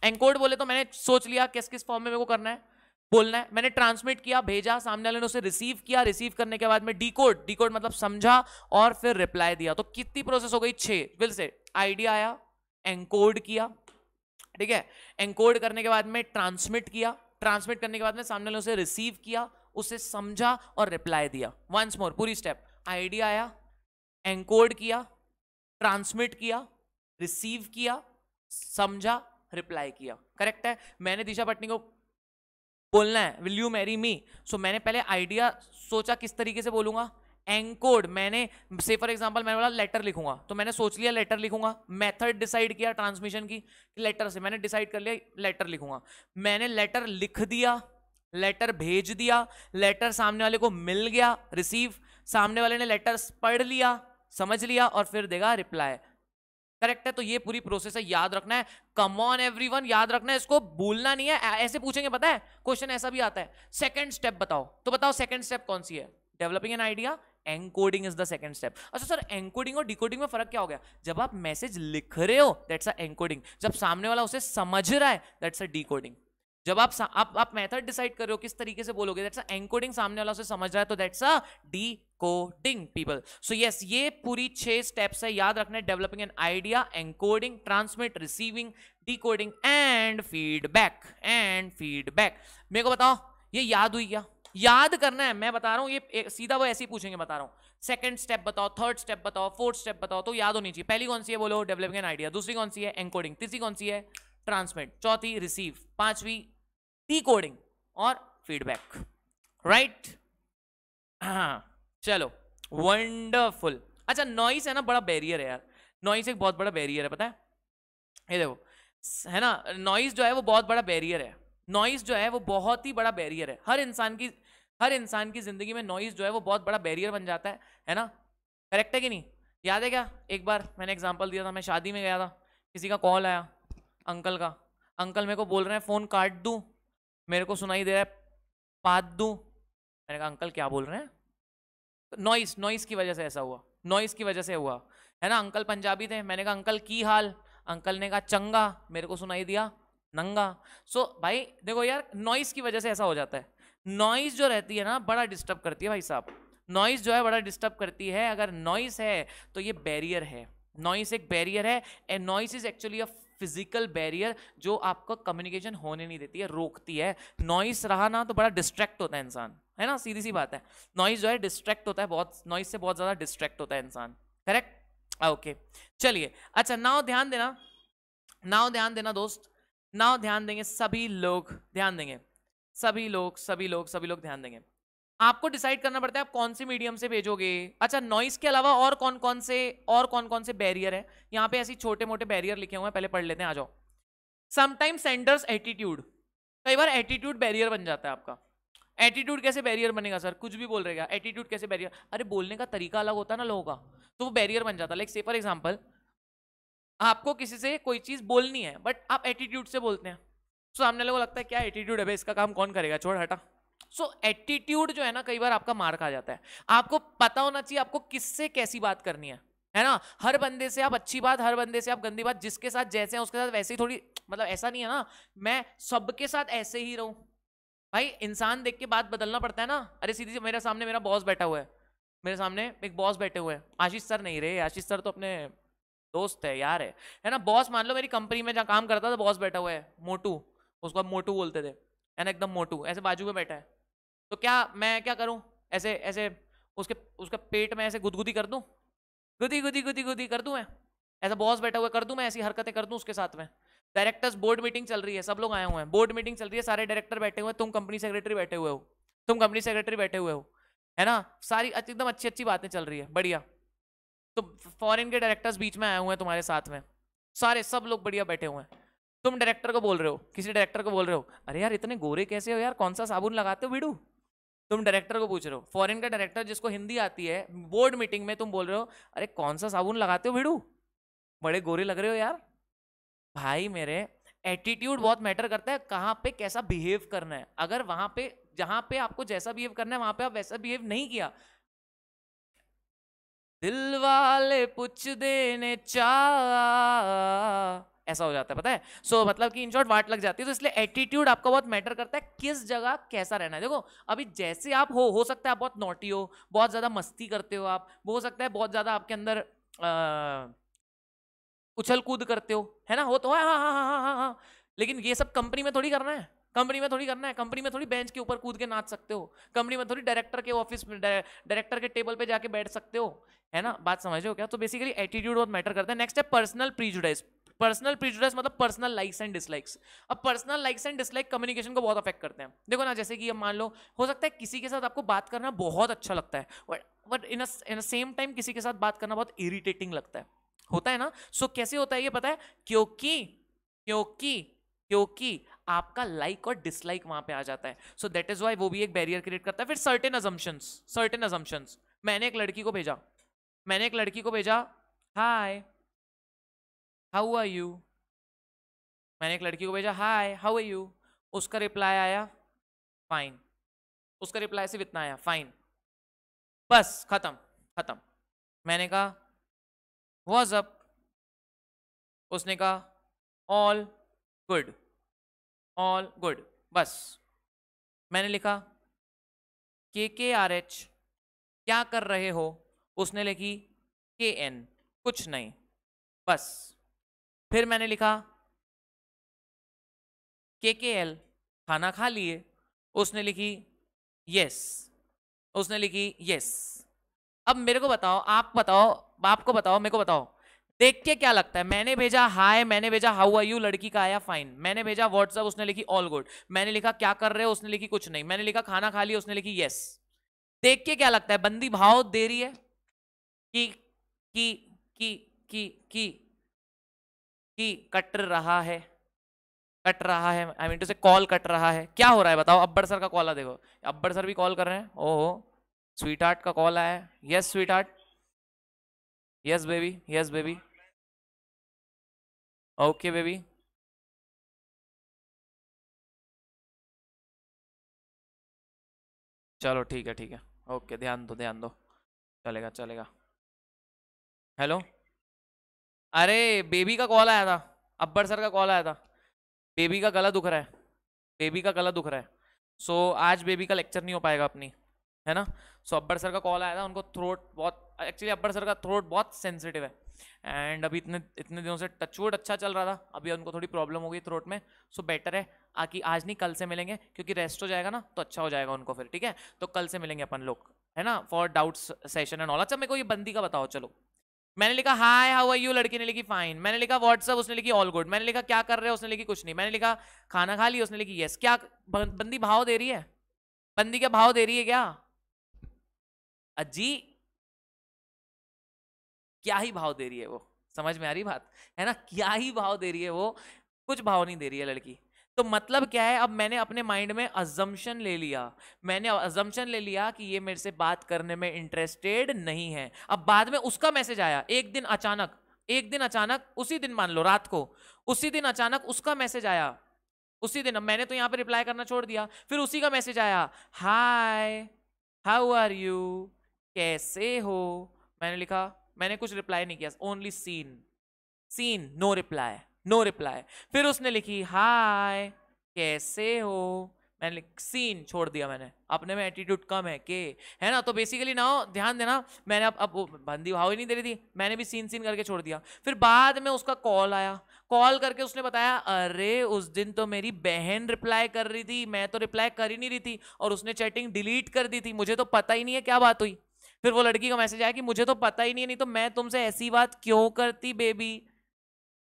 एंकोड बोले तो मैंने सोच लिया किस किस फॉर्म में मेरे को करना है बोलना है मैंने ट्रांसमिट किया भेजा सामने वाले ने उसे रिसीव किया रिसीव करने के बाद में डी कोड मतलब समझा और फिर रिप्लाई दिया तो कितनी प्रोसेस हो गई छे विल से आइडिया आया एंकोड किया ठीक है एंकोड करने के बाद में ट्रांसमिट किया ट्रांसमिट करने के बाद में सामने वाले उसे रिसीव किया उसे समझा और रिप्लाई दिया वंस मोर पूरी स्टेप आइडिया आया एंकोड किया ट्रांसमिट किया रिसीव किया समझा रिप्लाई किया करेक्ट है मैंने दिशा पटनी को बोलना है will you marry me so मैंने पहले आइडिया सोचा किस तरीके से बोलूंगा एंकोड मैंने से फॉर एग्जाम्पल मैंने बोला लेटर लिखूंगा तो मैंने सोच लिया लेटर लिखूंगा मेथड डिसाइड किया ट्रांसमिशन की लेटर से मैंने डिसाइड कर लिया लेटर लिखूंगा मैंने लेटर लिख दिया लेटर भेज दिया लेटर सामने वाले को मिल गया रिसीव सामने वाले ने लेटर पढ़ लिया समझ लिया और फिर देगा रिप्लाई करेक्ट है तो ये पूरी प्रोसेस है याद रखना है कम ऑन एवरीवन याद रखना है इसको भूलना नहीं है ऐसे पूछेंगे पता है क्वेश्चन ऐसा भी आता है सेकंड स्टेप बताओ तो बताओ सेकंड स्टेप कौन सी है developing an idea encoding is the second step अच्छा सर एनकोडिंग और डिकोडिंग में फर्क क्या हो गया जब आप मैसेज लिख रहे हो दैट्स अ एनकोडिंग जब सामने वाला उसे समझ रहा है दैट्स अ डिकोडिंग जब आप आप आप मेथड डिसाइड कर रहे हो किस तरीके से बोलोगे दैट्स एंकोडिंग सामने वाला से समझ रहा है तो that's a decoding people so yes ये पूरी छह स्टेप्स है याद रखना है developing an idea encoding transmit receiving coding and feedback and feedback मेरे को बताओ ये याद हुई क्या याद करना है मैं बता रहा हूं ये सीधा वो ऐसे ही पूछेंगे बता रहा हूँ सेकंड स्टेप बताओ थर्ड स्टेप बताओ फोर्थ स्टेप बताओ तो याद होनी चाहिए पहली कौन सी है बोलो डेवलपिंग एन आइडिया दूसरी कौन सी है एंकोडिंग तीसरी कौन सी है ट्रांसमिट चौथी रिसीव पांचवी कोडिंग और फीडबैक राइट हाँ चलो वंडरफुल अच्छा नॉइस है ना बड़ा बैरियर है यार नॉइस एक बहुत बड़ा बैरियर है पता है ये देखो है ना नॉइस जो है वो बहुत बड़ा बैरियर है नॉइस जो है वो बहुत ही बड़ा बैरियर है हर इंसान की हर इंसान की ज़िंदगी में नॉइस जो है वो बहुत बड़ा बैरियर बन जाता है है ना करेक्ट है कि नहीं याद है क्या एक बार मैंने एग्जाम्पल दिया था मैं शादी में गया था किसी का कॉल आया अंकल का अंकल मेरे को बोल रहे हैं फ़ोन काट दूँ मेरे को सुनाई दे रहा है पात दूँ मैंने कहा अंकल क्या बोल रहे हैं नॉइस नॉइस की वजह से ऐसा हुआ नॉइस की वजह से हुआ है ना अंकल पंजाबी थे मैंने कहा अंकल की हाल अंकल ने कहा चंगा मेरे को सुनाई दिया नंगा सो so, भाई देखो यार नॉइस की वजह से ऐसा हो जाता है नॉइस जो रहती है ना बड़ा डिस्टर्ब करती है भाई साहब नॉइस जो है बड़ा डिस्टर्ब करती है अगर नॉइस है तो ये बैरियर है नॉइस एक बैरियर है and noise is actually a physical barrier जो आपका कम्युनिकेशन होने नहीं देती है रोकती है नॉइस रहा ना तो बड़ा डिस्ट्रैक्ट होता है इंसान है ना सीधी सी बात है नॉइस जो है डिस्ट्रैक्ट होता है बहुत नॉइस से बहुत ज़्यादा डिस्ट्रैक्ट होता है इंसान करेक्ट ओके हाँ, चलिए अच्छा नाव ध्यान देना नाव ध्यान देना दोस्त नाव ध्यान देंगे सभी लोग ध्यान देंगे सभी लोग सभी लोग सभी लोग ध्यान देंगे आपको डिसाइड करना पड़ता है आप कौन से मीडियम से भेजोगे अच्छा नॉइस के अलावा और कौन कौन से और कौन कौन से बैरियर है यहाँ पे ऐसे छोटे मोटे बैरियर लिखे हुए हैं पहले पढ़ लेते हैं आ जाओ समटाइम सेंडर्स एटीट्यूड कई बार एटीट्यूड बैरियर बन जाता है आपका एटीट्यूड कैसे बैरियर बनेगा सर कुछ भी बोल रहेगा एटीट्यूड कैसे बैरियर अरे बोलने का तरीका अलग होता है ना लोगों का तो वो बैरियर बन जाता है लाइक से फॉर एग्जाम्पल आपको किसी से कोई चीज़ बोलनी है बट आप एटीट्यूड से बोलते हैं तो सामने लोगों को लगता है क्या एटीट्यूड है भाई इसका काम कौन करेगा छोड़ हटा सो so, एटीट्यूड जो है ना कई बार आपका मार्क आ जाता है आपको पता होना चाहिए आपको किससे कैसी बात करनी है है ना हर बंदे से आप अच्छी बात हर बंदे से आप गंदी बात जिसके साथ जैसे हैं उसके साथ वैसे ही थोड़ी मतलब ऐसा नहीं है ना मैं सबके साथ ऐसे ही रहूं भाई इंसान देख के बात बदलना पड़ता है ना अरे सीधी सी मेरे सामने मेरा बॉस बैठा हुआ है मेरे सामने एक बॉस बैठे हुए हैं आशीष सर नहीं रहे आशीष सर तो अपने दोस्त है यार है है ना बॉस मान लो मेरी कंपनी में जहाँ काम करता था बॉस बैठा हुआ है मोटू उसको मोटू बोलते थे है ना एकदम मोटू ऐसे बाजू में बैठा है तो क्या मैं क्या करूँ ऐसे ऐसे उसके उसका पेट में ऐसे गुदगुदी कर दूँ गुदी गुदी गुदी गुदी कर दूँ मैं ऐसा बॉस बैठा हुआ कर दूँ मैं ऐसी हरकतें कर दूँ उसके साथ में डायरेक्टर्स बोर्ड मीटिंग चल रही है सब लोग आए हुए हैं बोर्ड मीटिंग चल रही है सारे डायरेक्टर बैठे हुए हैं तुम कंपनी सेक्रेटरी बैठे हुए हो तुम कंपनी सेक्रेटरी बैठे हुए हो है ना सारी एकदम अच्छी अच्छी बातें चल रही है बढ़िया तो फॉरेन के डायरेक्टर्स बीच में आए हुए हैं तुम्हारे साथ में सारे सब लोग बढ़िया बैठे हुए हैं तुम डायरेक्टर को बोल रहे हो किसी डायरेक्टर को बोल रहे हो अरे यार इतने गोरे कैसे हो यार कौन सा साबुन लगाते हो वीडू तुम डायरेक्टर को पूछ रहे हो फॉरेन का डायरेक्टर जिसको हिंदी आती है बोर्ड मीटिंग में तुम बोल रहे हो अरे कौन सा साबुन लगाते हो भिड़ू बड़े गोरे लग रहे हो यार भाई मेरे एटीट्यूड बहुत मैटर करता है कहाँ पे कैसा बिहेव करना है अगर वहां पे जहां पे आपको जैसा बिहेव करना है वहां पे आप वैसा बिहेव नहीं किया दिल वाले पूछ देने चाह ऐसा हो जाता है पता है सो so, मतलब कि इन शॉर्ट वाट लग जाती है तो इसलिए एटीट्यूड आपका बहुत मैटर करता है किस जगह कैसा रहना है देखो अभी जैसे आप हो हो सकता है आप बहुत नोटी हो बहुत ज़्यादा मस्ती करते हो आप हो सकता है बहुत ज़्यादा आपके अंदर आ, उछल कूद करते हो है ना हो तो हाँ, हाँ हाँ हाँ हाँ हाँ हाँ लेकिन ये सब कंपनी में थोड़ी करना है कंपनी में थोड़ी करना है कंपनी में थोड़ी बेंच के ऊपर कूद के नाच सकते हो कंपनी में थोड़ी डायरेक्टर के ऑफिस में डायरेक्टर के टेबल पे जाके बैठ सकते हो है ना बात समझो क्या तो बेसिकली एटीट्यूड बहुत मैटर करता है नेक्स्ट है पर्सनल प्रीजुडाइज पर्सनल प्रिजुडेस मतलब पर्सनल लाइक्स एंड डिसलाइक्स अब personal likes and dislike communication को बहुत अफेक्ट करते हैं देखो ना जैसे कि अब मान लो हो सकता है किसी के साथ आपको बात करना बहुत अच्छा लगता है but but in in same time किसी के साथ बात करना बहुत इरिटेटिंग लगता है होता है ना सो so, कैसे होता है ये पता है क्योंकि क्योंकि क्योंकि आपका लाइक और डिसलाइक वहां पे आ जाता है सो दैट इज वाई वो भी एक बैरियर क्रिएट करता है फिर सर्टेन अजम्पन्स सर्टेन अजम्पन्स मैंने एक लड़की को भेजा मैंने एक लड़की को भेजा हाय हाउ आर यू मैंने एक लड़की को भेजा हाय हाउ आर यू उसका रिप्लाई आया फाइन उसका रिप्लाई सिर्फ इतना आया फाइन बस खत्म खत्म मैंने कहा वॉज अप उसने कहा ऑल गुड ऑल गुड बस मैंने लिखा के के आर एच क्या कर रहे हो उसने लिखी के एन कुछ नहीं बस फिर मैंने लिखा के के एल खाना खा लिए उसने लिखी यस उसने लिखी यस अब मेरे को बताओ आप बताओ बाप को बताओ मेरे को बताओ देख के क्या लगता है मैंने भेजा हाय मैंने भेजा हाउ आर यू लड़की का आया फाइन मैंने भेजा व्हाट्सअप उसने लिखी ऑल गुड मैंने लिखा क्या कर रहे हो उसने लिखी कुछ नहीं मैंने लिखा खाना खा लिया उसने लिखी यस देख के क्या लगता है बंदी भाव दे रही है कि कि कि कि कि कि कट रहा है कट रहा है I mean to say call cut रहा है क्या हो रहा है बताओ अब्बर सर का कॉल आ देखो अब्बर सर भी कॉल कर रहे हैं हो स्वीट हार्ट का कॉल आया है yes sweetheart yes baby yes baby okay baby चलो ठीक है ठीक है ओके ध्यान दो ध्यान दो चलेगा चलेगा हेलो अरे बेबी का कॉल आया था अब्बर सर का कॉल आया था बेबी का गला दुख रहा है बेबी का गला दुख रहा है सो so, आज बेबी का लेक्चर नहीं हो पाएगा अपनी है ना सो so, अब्बर सर का कॉल आया था उनको थ्रोट बहुत एक्चुअली अब्बर सर का थ्रोट बहुत सेंसिटिव है एंड अभी इतने इतने दिनों से टचवुड अच्छा चल रहा था अभी उनको थोड़ी प्रॉब्लम हो गई थ्रोट में सो so, बेटर है आकि आज नहीं कल से मिलेंगे क्योंकि रेस्ट हो जाएगा ना तो अच्छा हो जाएगा उनको फिर ठीक है तो कल से मिलेंगे अपन लोग है ना for doubts session and all अच्छा मेरे को ये बंदी का बताओ चलो मैंने लिखा हाय हाउ आर यू लड़की ने लिखी फाइन मैंने लिखा व्हाट्सअप उसने लिखी ऑल गुड मैंने लिखा क्या कर रहे हो उसने लिखी कुछ नहीं मैंने लिखा खाना खा लिया उसने लिखी यस क्या बंदी भाव दे रही है बंदी क्या भाव दे रही है क्या अजी क्या ही भाव दे रही है वो समझ में आ रही बात है ना क्या ही भाव दे रही है वो कुछ भाव नहीं दे रही है लड़की तो मतलब क्या है अब मैंने अपने माइंड में अजम्पन ले लिया मैंने अजम्पन ले लिया कि ये मेरे से बात करने में इंटरेस्टेड नहीं है अब बाद में उसका मैसेज आया एक दिन अचानक एक दिन अचानक उसी दिन मान लो रात को उसी दिन अचानक उसका मैसेज आया उसी दिन अब मैंने तो यहां पर रिप्लाई करना छोड़ दिया फिर उसी का मैसेज आया हाय हाउ आर यू कैसे हो मैंने लिखा मैंने कुछ रिप्लाई नहीं किया only seen seen no reply no reply फिर उसने लिखी हाय कैसे हो मैंने सीन छोड़ दिया मैंने अपने में एटीट्यूड कम है के है ना तो बेसिकली ना हो ध्यान देना मैंने अब अब बंदी भाव ही नहीं दे रही थी मैंने भी सीन सीन करके छोड़ दिया फिर बाद में उसका कॉल आया कॉल करके उसने बताया अरे उस दिन तो मेरी बहन रिप्लाई कर रही थी मैं तो रिप्लाई कर ही नहीं रही थी और उसने चैटिंग डिलीट कर दी थी मुझे तो पता ही नहीं है क्या बात हुई फिर वो लड़की का मैसेज आया कि मुझे तो पता ही नहीं है नहीं तो मैं तुमसे ऐसी बात क्यों करती बेबी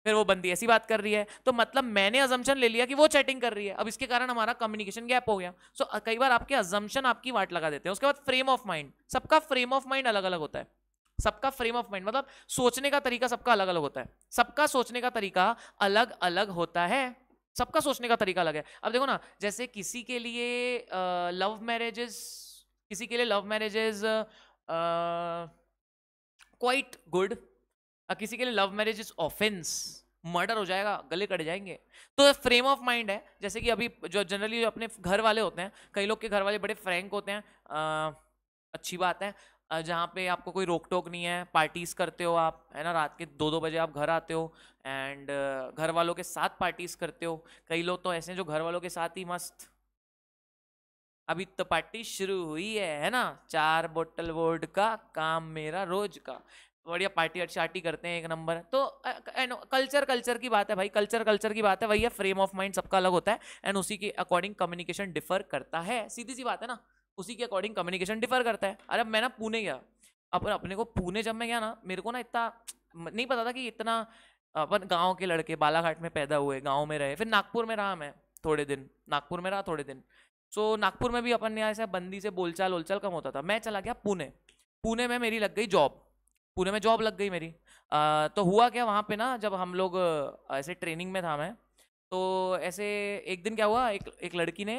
फिर वो बंदी ऐसी बात कर रही है तो मतलब मैंने अजम्पन ले लिया कि वो चैटिंग कर रही है अब इसके कारण हमारा कम्युनिकेशन गैप हो गया सो so, कई बार आपके अजम्पन आपकी वाट लगा देते हैं उसके बाद फ्रेम ऑफ माइंड सबका फ्रेम ऑफ माइंड अलग अलग होता है सबका फ्रेम ऑफ माइंड मतलब सोचने का तरीका सबका अलग अलग होता है सबका सोचने का तरीका अलग अलग होता है सबका सोचने का तरीका अलग है अब देखो ना जैसे किसी के लिए लव मैरिजेस किसी के लिए लव मैरिजेस क्वाइट गुड किसी के लिए love marriage is offence murder हो जाएगा गले कट जाएंगे तो फ्रेम ऑफ माइंड है जैसे कि अभी जो जनरली जो अपने घर वाले होते हैं कई लोग के घर वाले बड़े फ्रैंक होते हैं आ, अच्छी बात है जहाँ पे आपको कोई रोक टोक नहीं है पार्टीज़ करते हो आप है ना रात के दो दो बजे आप घर आते हो एंड घर वालों के साथ पार्टीज़ करते हो कई लोग तो ऐसे हैं जो घर वालों के साथ ही मस्त अभी तो पार्टी शुरू हुई है है ना चार बोतल वोड का काम मेरा रोज का बढ़िया पार्टी शार्टी करते हैं एक नंबर तो कल्चर कल्चर की बात है भाई कल्चर कल्चर की बात है वही फ्रेम ऑफ माइंड सबका अलग होता है एंड उसी के अकॉर्डिंग कम्युनिकेशन डिफर करता है सीधी सी बात है ना उसी के अकॉर्डिंग कम्युनिकेशन डिफर करता है अरे मैं ना पुणे गया अब अपने को पुणे जब मैं गया ना मेरे को ना इतना नहीं पता था कि इतना अपन गाँव के लड़के बालाघाट में पैदा हुए गाँव में रहे फिर नागपुर में रहा मैं थोड़े दिन नागपुर में रहा थोड़े दिन सो नागपुर में भी अपन यहाँ ऐसा बंदी से बोलचाल वोलचाल कम होता था मैं चला गया पुणे पुणे में मेरी लग गई जॉब पुणे में जॉब लग गई मेरी आ, तो हुआ क्या वहाँ पे ना जब हम लोग ऐसे ट्रेनिंग में था मैं तो ऐसे एक दिन क्या हुआ एक एक लड़की ने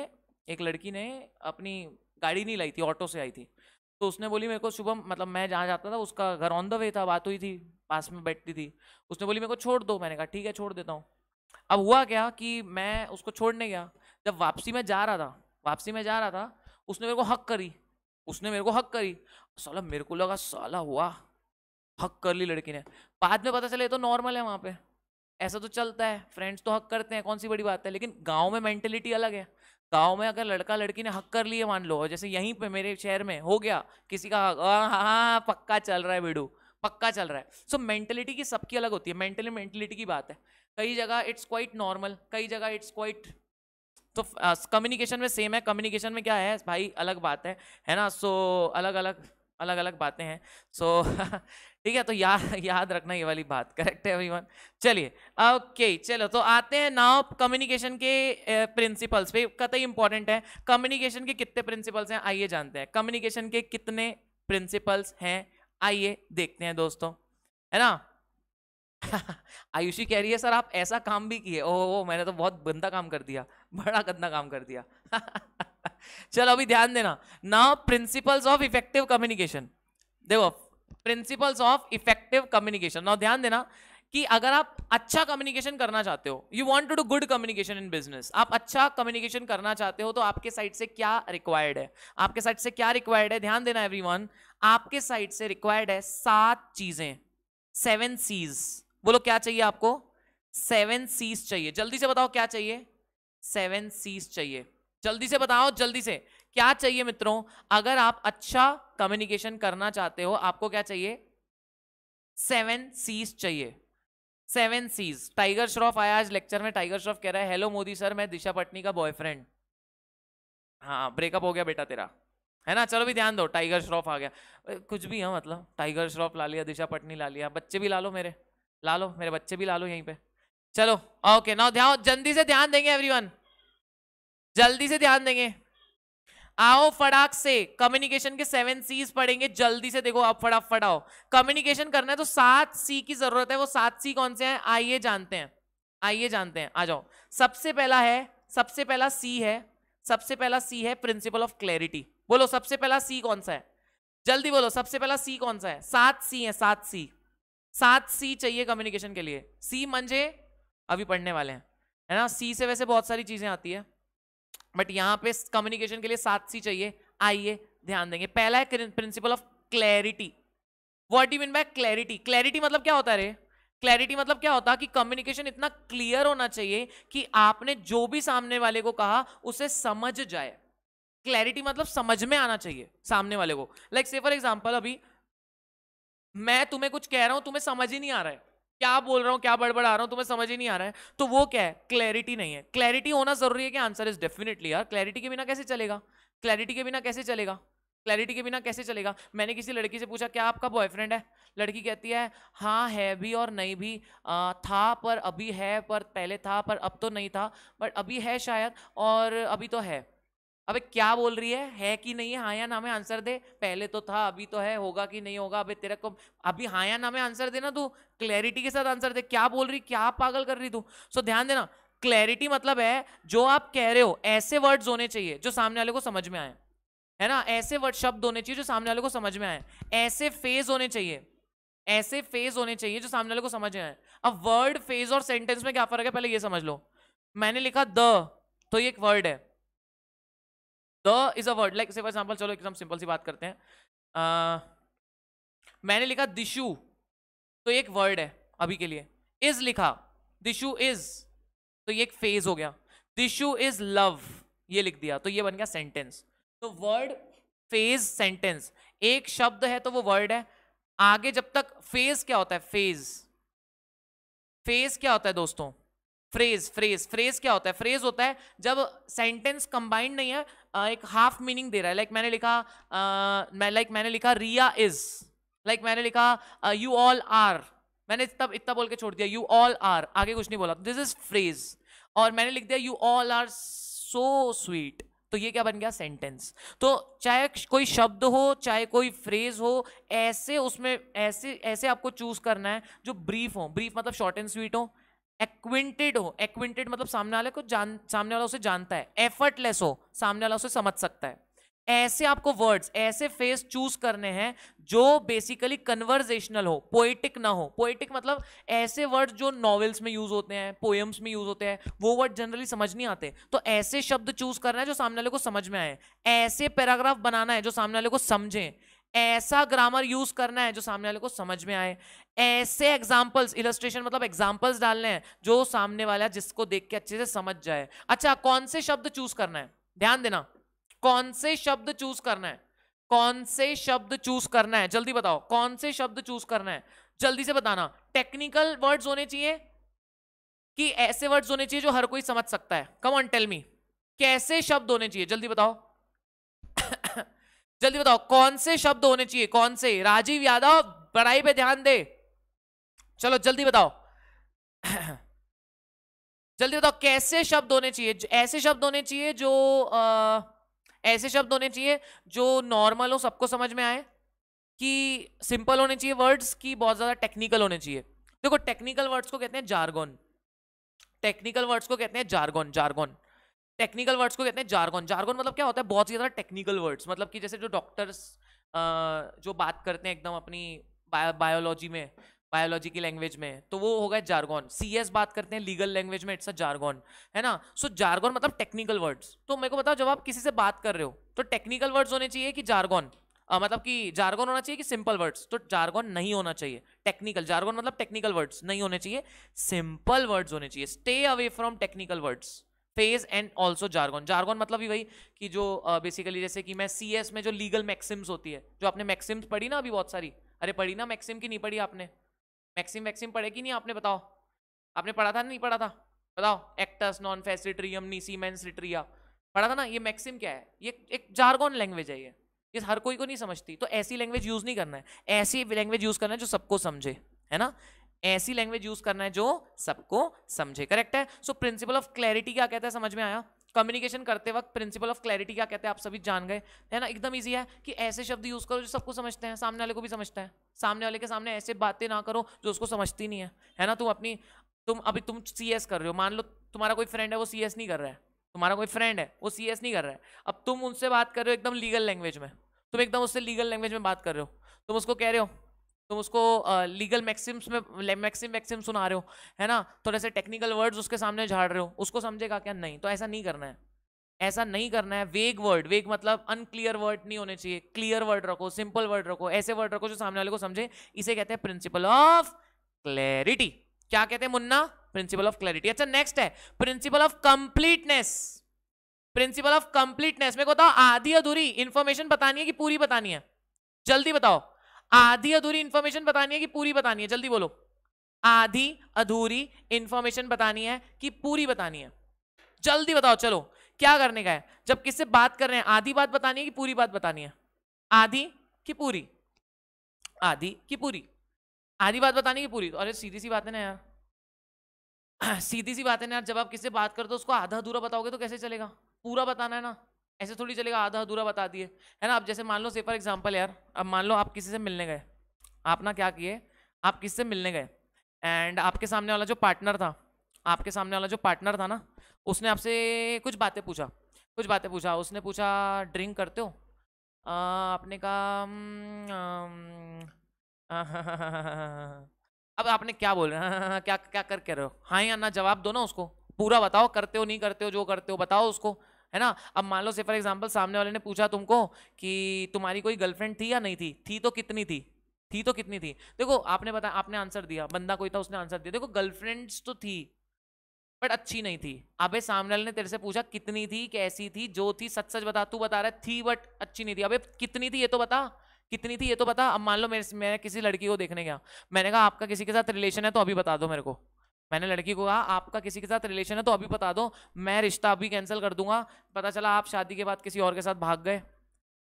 एक लड़की ने अपनी गाड़ी नहीं लाई थी ऑटो से आई थी तो उसने बोली मेरे को शुभम मतलब मैं जहाँ जाता था उसका घर ऑन द वे था बात हुई थी पास में बैठती थी उसने बोली मेरे को छोड़ दो मैंने कहा ठीक है छोड़ देता हूँ अब हुआ क्या कि मैं उसको छोड़ने गया जब वापसी में जा रहा था वापसी में जा रहा था उसने मेरे को हक करी उसने मेरे को हक करी साला मेरे को लगा साला हुआ हक कर ली लड़की ने बाद में पता चले तो नॉर्मल है वहाँ पे ऐसा तो चलता है फ्रेंड्स तो हक करते हैं कौन सी बड़ी बात है लेकिन गाँव में मैंटेलिटी अलग है गाँव में अगर लड़का लड़की ने हक कर लिए मान लो जैसे यहीं पे मेरे शहर में हो गया किसी का हक हाँ हाँ, हाँ, हाँ पक्का चल रहा है बेडू पक्का चल रहा है सो so, मेंटेलिटी की सबकी अलग होती है मेंटली मेंटेलिटी की बात है कई जगह इट्स क्वाइट नॉर्मल कई जगह इट्स क्वाइट तो कम्युनिकेशन में सेम है कम्युनिकेशन में क्या है भाई अलग बात है है ना सो so, अलग अलग अलग अलग बातें हैं सो so, ठीक है तो या, याद रखना ये वाली बात करेक्ट है एवरीवन चलिए ओके चलो तो आते हैं नाउ कम्युनिकेशन के प्रिंसिपल्स पे कतई इंपॉर्टेंट है कम्युनिकेशन के कितने प्रिंसिपल्स हैं आइए जानते हैं कम्युनिकेशन के कितने प्रिंसिपल्स हैं आइए देखते हैं दोस्तों है ना आयुषी कह रही है सर आप ऐसा काम भी किए ओह मैंने तो बहुत गंदा काम कर दिया बड़ा गंदा काम कर दिया चलो अभी ध्यान देना now principles of effective communication देखो principles of effective communication now ध्यान देना कि अगर आप अच्छा कम्युनिकेशन करना चाहते हो you want to do good communication in business आप अच्छा कम्युनिकेशन करना चाहते हो तो आपके साइड से क्या रिक्वायर्ड है आपके साइड से क्या रिक्वायर्ड है ध्यान देना एवरीवन आपके साइड से रिक्वायर्ड है सात चीजें सेवन सीज बोलो क्या चाहिए आपको सेवन सीज चाहिए जल्दी से बताओ क्या चाहिए सेवन सीज चाहिए जल्दी से बताओ जल्दी से क्या चाहिए मित्रों अगर आप अच्छा कम्युनिकेशन करना चाहते हो आपको क्या चाहिए सेवन सीज चाहिए सेवन सीज टाइगर श्रॉफ आया आज लेक्चर में टाइगर श्रॉफ कह रहा है हेलो मोदी सर मैं दिशा पटनी का बॉयफ्रेंड हाँ ब्रेकअप हो गया बेटा तेरा है ना चलो भी ध्यान दो टाइगर श्रॉफ आ गया कुछ भी है हाँ, मतलब टाइगर श्रॉफ ला लिया दिशा पटनी ला लिया बच्चे भी ला लो मेरे ला लो मेरे बच्चे भी ला लो यहीं पे चलो ओके नाउ ध्यान जल्दी से ध्यान देंगे एवरीवन जल्दी से ध्यान देंगे आओ फटाक से कम्युनिकेशन के सेवन सीज पढ़ेंगे जल्दी से देखो आप फटाफट फटाओ कम्युनिकेशन करना है तो सात सी की जरूरत है वो सात सी कौन से हैं आइए जानते हैं आइए जानते हैं आ जाओ सबसे पहला है सबसे पहला सी है सबसे पहला सी है प्रिंसिपल ऑफ क्लैरिटी बोलो सबसे पहला सी कौन सा है जल्दी बोलो सबसे पहला सी कौन सा है सात सी है सात सी सात सी चाहिए कम्युनिकेशन के लिए सी मंजे अभी पढ़ने वाले हैं है ना सी से वैसे बहुत सारी चीजें आती है बट यहां पे कम्युनिकेशन के लिए सात सी चाहिए आइए ध्यान देंगे पहला है principle of clarity what you mean by clarity clarity मतलब क्या होता है रे क्लैरिटी मतलब क्या होता है कि कम्युनिकेशन इतना क्लियर होना चाहिए कि आपने जो भी सामने वाले को कहा उसे समझ जाए क्लैरिटी मतलब समझ में आना चाहिए सामने वाले को लाइक से फॉर एग्जाम्पल अभी मैं तुम्हें कुछ कह रहा हूं तुम्हें समझ ही नहीं आ रहा है क्या बोल रहा हूँ क्या बड़बड़ा रहा हूँ तुम्हें समझ ही नहीं आ रहा है तो वो क्या है क्लैरिटी नहीं है क्लैरिटी होना जरूरी है कि आंसर इज डेफिनेटली यार क्लैरिटी के बिना कैसे चलेगा क्लैरिटी के बिना कैसे चलेगा क्लैरिटी के बिना कैसे चलेगा मैंने किसी लड़की से पूछा क्या आपका बॉयफ्रेंड है लड़की कहती है हाँ है भी और नहीं भी आ, था पर अभी है पर पहले था पर अब तो नहीं था बट अभी है शायद और अभी तो है अबे क्या बोल रही है है कि नहीं है हाया नामे ना आंसर दे पहले तो था अभी तो है होगा कि नहीं होगा अबे तेरे को अभी हाया नामे ना में आंसर देना तू क्लैरिटी के साथ आंसर दे क्या बोल रही क्या पागल कर रही तू सो ध्यान देना क्लैरिटी मतलब है जो आप कह रहे हो ऐसे वर्ड्स होने चाहिए जो सामने वाले को समझ में आए है ना ऐसे वर्ड शब्द होने चाहिए जो सामने वाले को समझ में आए ऐसे फेज होने चाहिए ऐसे फेज होने चाहिए जो सामने वाले को समझ में आए अब वर्ड फेज और सेंटेंस में क्या फर्क है पहले ये समझ लो मैंने लिखा द तो ये एक वर्ड है the is a word like for example चलो एकदम सिंपल सी बात करते हैं uh, मैंने लिखा दिशु तो एक वर्ड है अभी के लिए इज लिखा दिशु इज तो ये एक फेज हो गया दिशु इज लव ये लिख दिया तो ये बन गया सेंटेंस तो वर्ड फेज सेंटेंस एक शब्द है तो वो वर्ड है आगे जब तक फेज क्या होता है फेज फेज क्या होता है दोस्तों फ्रेज फ्रेज फ्रेज क्या होता है फ्रेज होता है जब सेंटेंस कंबाइंड नहीं है एक हाफ मीनिंग दे रहा है लाइक मैंने लिखा मैं लाइक मैंने लिखा रिया इज लाइक मैंने लिखा यू ऑल आर मैंने तब इतना बोल के छोड़ दिया यू ऑल आर आगे कुछ नहीं बोला दिस इज फ्रेज और मैंने लिख दिया you all are so sweet तो ये क्या बन गया सेंटेंस तो चाहे कोई शब्द हो चाहे कोई फ्रेज हो ऐसे उसमें ऐसे ऐसे आपको चूज करना है जो ब्रीफ हो ब्रीफ मतलब शॉर्ट एंड स्वीट हो एक्विंटेड हो एक्विंटेड मतलब सामने वाले को जान सामने वाला उसे जानता है एफर्टलेस हो सामने वाला उसे समझ सकता है ऐसे आपको वर्ड्स ऐसे फेस चूज करने हैं जो बेसिकली कन्वर्जेशनल हो पोइटिक ना हो पोइटिक मतलब ऐसे वर्ड जो नॉवेल्स में यूज होते हैं पोएम्स में यूज होते हैं वो वर्ड जनरली समझ नहीं आते तो ऐसे शब्द चूज करना है जो सामने वाले को समझ में आए ऐसे पैराग्राफ बनाना है जो सामने वाले को समझें ऐसा ग्रामर यूज करना है जो सामने वाले को समझ में आए ऐसे एग्जाम्पल्स इलस्ट्रेशन मतलब एग्जाम्पल्स डालने हैं जो सामने वाला जिसको देख के अच्छे से समझ जाए अच्छा कौन से शब्द चूज करना है ध्यान देना कौन से शब्द चूज करना है कौन से शब्द चूज करना है जल्दी बताओ कौन से शब्द चूज करना है जल्दी से बताना टेक्निकल वर्ड्स होने चाहिए कि ऐसे वर्ड्स होने चाहिए जो हर कोई समझ सकता है कम ऑन टेल मी कैसे शब्द होने चाहिए जल्दी बताओ जल्दी बताओ कौन से शब्द होने चाहिए कौन से राजीव यादव पढ़ाई पे ध्यान दे चलो जल्दी बताओ जल्दी बताओ कैसे शब्द होने चाहिए ऐसे शब्द होने चाहिए जो आ, ऐसे शब्द होने चाहिए जो नॉर्मल हो सबको समझ में आए कि सिंपल होने चाहिए वर्ड्स की बहुत ज़्यादा टेक्निकल होने चाहिए देखो टेक्निकल वर्ड्स को कहते हैं जारगोन टेक्निकल वर्ड्स को कहते हैं जारगोन जारगोन टेक्निकल वर्ड्स को कहते हैं जार्गन जार्गन मतलब क्या होता है बहुत ही ज़्यादा टेक्निकल वर्ड्स मतलब कि जैसे जो डॉक्टर्स जो बात करते हैं एकदम अपनी बायोलॉजी में बायोलॉजी की लैंग्वेज में तो वो होगा जार्गन सी एस बात करते हैं लीगल लैंग्वेज में इट्स अ जार्गन है ना सो so, जार्गन मतलब टेक्निकल वर्ड्स तो मेरे को बताओ जब आप किसी से बात कर रहे हो तो टेक्निकल वर्ड्स होने चाहिए कि जार्गन आ, मतलब कि जार्गन होना चाहिए कि सिंपल वर्ड्स तो जार्गन नहीं होना चाहिए टेक्निकल जार्गन मतलब टेक्निकल वर्ड्स नहीं होने चाहिए सिंपल वर्ड्स होने चाहिए stay away from technical words phase and also jargon jargon मतलब ही वही कि जो बेसिकली uh, जैसे कि मैं सी एस में जो लीगल मैक्सिम्स होती है जो आपने मैक्सिम्स पढ़ी ना अभी बहुत सारी अरे पढ़ी ना मैक्सिम की नहीं पढ़ी आपने मैक्सिम मैक्सिम पढ़े कि नहीं आपने बताओ आपने पढ़ा था नहीं पढ़ा था बताओ एक्टस नॉन फेसिट्रियम नीसीमेंस पढ़ा था ना ये मैक्सिम क्या है ये एक जार्गन लैंग्वेज है ये ये हर कोई को नहीं समझती तो ऐसी लैंग्वेज यूज़ नहीं करना है ऐसी लैंग्वेज यूज़ करना है जो सबको समझे है ना ऐसी लैंग्वेज यूज करना है जो सबको समझे करेक्ट है सो प्रिंसिपल ऑफ क्लैरिटी क्या कहता है समझ में आया कम्युनिकेशन करते वक्त प्रिंसिपल ऑफ क्लैरिटी क्या कहते हैं आप सभी जान गए है ना एकदम ईजी है कि ऐसे शब्द यूज करो जो सबको समझते हैं सामने वाले को भी समझता है सामने वाले के सामने ऐसे बातें ना करो जो उसको समझती नहीं है है ना तुम अपनी तुम अभी तुम सी कर रहे हो मान लो तुम्हारा कोई फ्रेंड है वो सी नहीं कर रहा है तुम्हारा कोई फ्रेंड है वो सी नहीं कर रहा है अब तुम उनसे बात कर रहे हो एकदम लीगल लैंग्वेज में तुम एकदम उससे लीगल लैंग्वेज में बात कर रहे हो तुम उसको कह रहे हो तुम उसको लीगल मैक्सिम्स में मैक्सिम मैक्सिम सुना रहे हो है ना थोड़े से टेक्निकल वर्ड्स उसके सामने झाड़ रहे हो उसको समझेगा क्या नहीं तो ऐसा नहीं करना है ऐसा नहीं करना है वेग वर्ड वेग मतलब अनक्लियर वर्ड नहीं होने चाहिए क्लियर वर्ड रखो सिंपल वर्ड रखो ऐसे वर्ड रखो जो सामने वाले को समझे इसे कहते हैं प्रिंसिपल ऑफ क्लैरिटी क्या कहते हैं मुन्ना प्रिंसिपल ऑफ क्लैरिटी अच्छा नेक्स्ट है principle of completeness principle of completeness मेरे को बताओ आधी अधूरी इंफॉर्मेशन बतानी है कि पूरी बतानी है जल्दी बताओ आधी अधूरी इंफॉर्मेशन बतानी है कि पूरी बतानी है जल्दी बोलो आधी अधूरी इंफॉर्मेशन बतानी है कि पूरी बतानी है जल्दी बताओ चलो क्या करने का है जब किससे बात कर रहे हैं आधी बात बतानी है कि पूरी बात बतानी है आधी की पूरी आधी की पूरी आधी बात बतानी की पूरी तो अरे सीधी सी बात है ना यार सीधी सी बात है ना यार जब आप किससे बात करते हो उसको आधा अधूरा बताओगे तो कैसे चलेगा पूरा बताना है ना ऐसे थोड़ी चलेगा आधा अधूरा बता दिए है ना आप जैसे मान लो से फॉर एग्जाम्पल यार अब मान लो आप किसी से मिलने गए आप ना क्या किए आप किसी से मिलने गए एंड आपके सामने वाला जो पार्टनर था आपके सामने वाला जो पार्टनर था ना उसने आपसे कुछ बातें पूछा कुछ बातें पूछा उसने पूछा ड्रिंक करते हो आपने कहा अब आपने क्या बोल रहे हैं क्या क्या कर कह रहे हो हाँ या ना जवाब दो ना उसको पूरा बताओ करते हो नहीं करते हो जो करते हो बताओ उसको है ना अब मान लो से फॉर एग्जाम्पल सामने वाले ने पूछा तुमको कि तुम्हारी कोई गर्लफ्रेंड थी या नहीं थी थी तो कितनी थी थी तो कितनी थी देखो आपने बताया आपने आंसर दिया बंदा कोई था उसने आंसर दिया देखो गर्लफ्रेंड्स तो थी बट अच्छी नहीं थी अबे सामने वाले ने तेरे से पूछा कितनी थी कैसी थी जो थी सच सच बता तू बता रहा थी बट अच्छी नहीं थी अबे कितनी थी ये तो बता कितनी थी ये तो बता अब मान लो मेरे मैं किसी लड़की को देखने गया मैंने कहा आपका किसी के साथ रिलेशन है तो अभी बता दो मेरे को मैंने लड़की को कहा आपका किसी के साथ रिलेशन है तो अभी बता दो मैं रिश्ता अभी कैंसिल कर दूंगा पता चला आप शादी के बाद किसी और के साथ भाग गए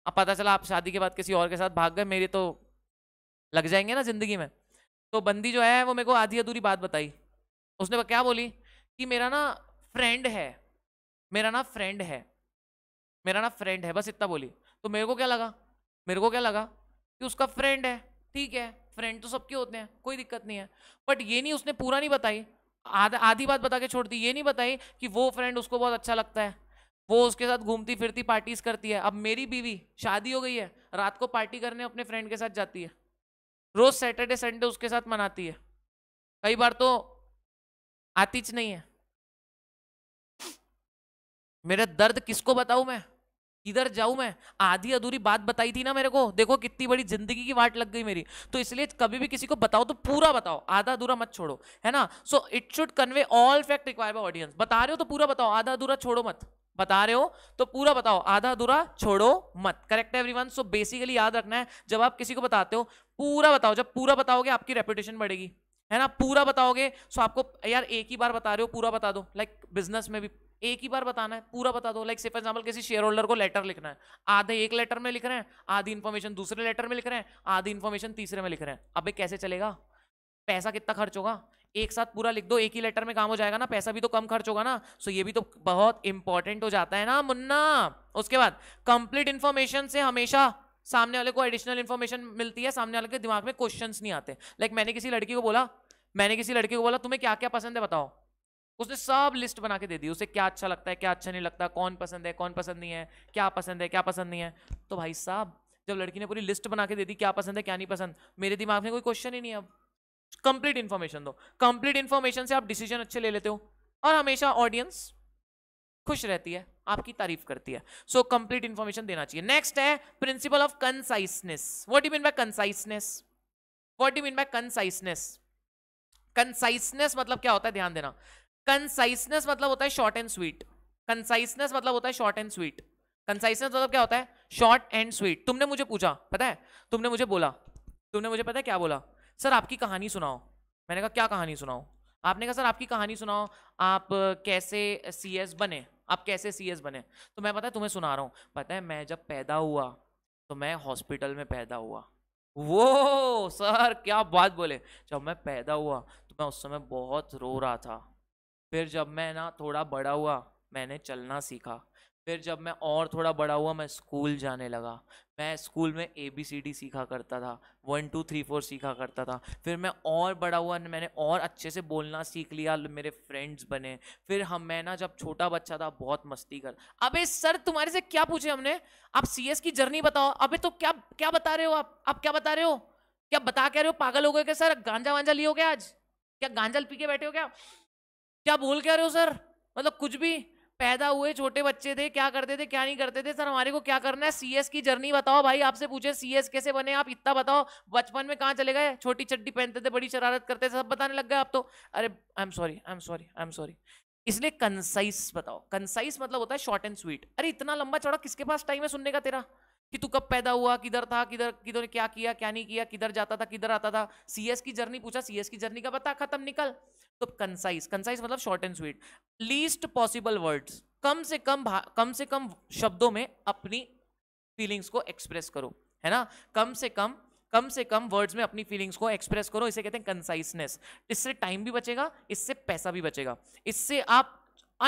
अब पता चला आप शादी के बाद किसी और के साथ भाग गए मेरे तो लग जाएंगे ना ज़िंदगी में तो बंदी जो है वो मेरे को आधी अधूरी बात बताई उसने क्या बोली कि मेरा ना फ्रेंड है मेरा ना फ्रेंड है मेरा ना फ्रेंड है बस इतना बोली तो मेरे को क्या लगा मेरे को क्या लगा कि उसका फ्रेंड है ठीक है फ्रेंड तो सबके होते हैं कोई दिक्कत नहीं है बट ये नहीं उसने पूरा नहीं बताई आधा आधी बात बता के छोड़ दी ये नहीं बताई कि वो फ्रेंड उसको बहुत अच्छा लगता है वो उसके साथ घूमती फिरती पार्टीज करती है अब मेरी बीवी शादी हो गई है रात को पार्टी करने अपने फ्रेंड के साथ जाती है रोज सैटरडे संडे उसके साथ मनाती है कई बार तो आतीच नहीं है मेरा दर्द किसको बताऊं मैं इधर जाऊं मैं आधी अधूरी बात बताई थी ना मेरे को देखो कितनी बड़ी जिंदगी की वाट लग गई मेरी तो इसलिए कभी भी किसी को बताओ तो पूरा बताओ आधा अधूरा मत छोड़ो है ना so it should convey all fact require by audience बता रहे हो तो पूरा बताओ आधा अधूरा छोड़ो मत बता रहे हो तो पूरा बताओ आधा अधूरा छोड़ो मत करेक्ट है एवरीवन सो बेसिकली याद रखना है जब आप किसी को बताते हो पूरा बताओ जब पूरा बताओगे आपकी रेपुटेशन बढ़ेगी है ना पूरा बताओगे सो आपको यार एक ही बार बता रहे हो पूरा बता दो लाइक like, बिजनेस में भी एक ही बार बताना है पूरा बता दो लाइक से फॉर एग्जाम्पल किसी शेयर होल्डर को लेटर लिखना है आधे एक लेटर में लिख रहे हैं आधी इन्फॉर्मेशन दूसरे लेटर में लिख रहे हैं आधी इन्फॉर्मेशन तीसरे में लिख रहे हैं अब कैसे चलेगा पैसा कितना खर्च होगा एक साथ पूरा लिख दो एक ही लेटर में काम हो जाएगा ना पैसा भी तो कम खर्च होगा ना सो ये भी तो बहुत इंपॉर्टेंट हो जाता है ना मुन्ना उसके बाद कंप्लीट इन्फॉर्मेशन से हमेशा सामने वाले को एडिशनल इन्फॉर्मेशन मिलती है सामने वाले के दिमाग में क्वेश्चंस नहीं आते लाइक like मैंने किसी लड़की को बोला मैंने किसी लड़के को बोला तुम्हें क्या क्या पसंद है बताओ उसने सब लिस्ट बना के दे दी उसे क्या अच्छा लगता है क्या अच्छा नहीं लगता कौन पसंद है कौन पसंद नहीं है क्या पसंद है क्या पसंद नहीं है तो भाई साहब जब लड़की ने पूरी लिस्ट बना के दे दी क्या पसंद है क्या नहीं पसंद मेरे दिमाग में कोई क्वेश्चन ही नहीं है अब कंप्लीट इन्फॉर्मेशन दो कंप्लीट इन्फॉर्मेशन से आप डिसीजन अच्छे ले लेते हो और हमेशा ऑडियंस खुश रहती है आपकी तारीफ करती है सो कंप्लीट इन्फॉर्मेशन देना चाहिए नेक्स्ट है principle of conciseness what you mean by conciseness what you mean by conciseness conciseness मतलब क्या होता है ध्यान देना कंसाइसनेस मतलब होता है शॉर्ट एंड स्वीट कंसाइसनेस मतलब होता है शॉर्ट एंड स्वीट कंसाइसनेस मतलब क्या होता है शॉर्ट एंड स्वीट तुमने मुझे पूछा पता है तुमने मुझे बोला तुमने मुझे पता है क्या बोला सर आपकी कहानी सुनाओ मैंने कहा क्या कहानी सुनाओ आपने कहा सर आपकी कहानी सुनाओ आप कैसे सी बने आप कैसे सी बने तो मैं पता है तुम्हें सुना रहा हूँ पता है मैं जब पैदा हुआ तो मैं हॉस्पिटल में पैदा हुआ वो सर क्या बात बोले जब मैं पैदा हुआ मैं उस समय बहुत रो रहा था फिर जब मैं ना थोड़ा बड़ा हुआ मैंने चलना सीखा फिर जब मैं और थोड़ा बड़ा हुआ मैं स्कूल जाने लगा मैं स्कूल में ए बी सी डी सीखा करता था वन टू थ्री फोर सीखा करता था फिर मैं और बड़ा हुआ मैंने और अच्छे से बोलना सीख लिया मेरे फ्रेंड्स बने फिर हम मैं ना जब छोटा बच्चा था बहुत मस्ती कर अबे सर तुम्हारे से क्या पूछे हमने आप सी एस की जर्नी बताओ अबे तो क्या क्या बता रहे हो आप आप क्या बता रहे हो क्या बता कह रहे हो पागल हो गए क्या सर गांजा वांजा लियोगे आज क्या गांजल पी के बैठे हो क्या क्या बोल के रहे हो सर मतलब कुछ भी पैदा हुए छोटे बच्चे थे क्या करते थे क्या नहीं करते थे सर हमारे को क्या करना है सीएस की जर्नी बताओ भाई आपसे पूछे सीएस कैसे बने आप इतना बताओ बचपन में कहाँ चले गए छोटी चड्डी पहनते थे बड़ी शरारत करते थे सब बताने लग गए आप तो अरे I am sorry I am sorry I am sorry इसलिए कंसाइस बताओ कंसाइस मतलब होता है शॉर्ट एंड स्वीट अरे इतना लंबा चौड़ा किसके पास टाइम है सुनने का तेरा कि तू कब पैदा हुआ किधर था किधर किधर क्या किया क्या नहीं किया किधर जाता था किधर आता था सीएस की जर्नी पूछा सीएस की जर्नी का बता खत्म निकल तो कंसाइज कंसाइज मतलब short and sweet least possible words कम से कम कम से कम शब्दों में अपनी फीलिंग्स को एक्सप्रेस करो है ना कम से कम कम से कम वर्ड्स में अपनी फीलिंग्स को एक्सप्रेस करो इसे कहते हैं कंसाइसनेस इससे टाइम भी बचेगा इससे पैसा भी बचेगा इससे आप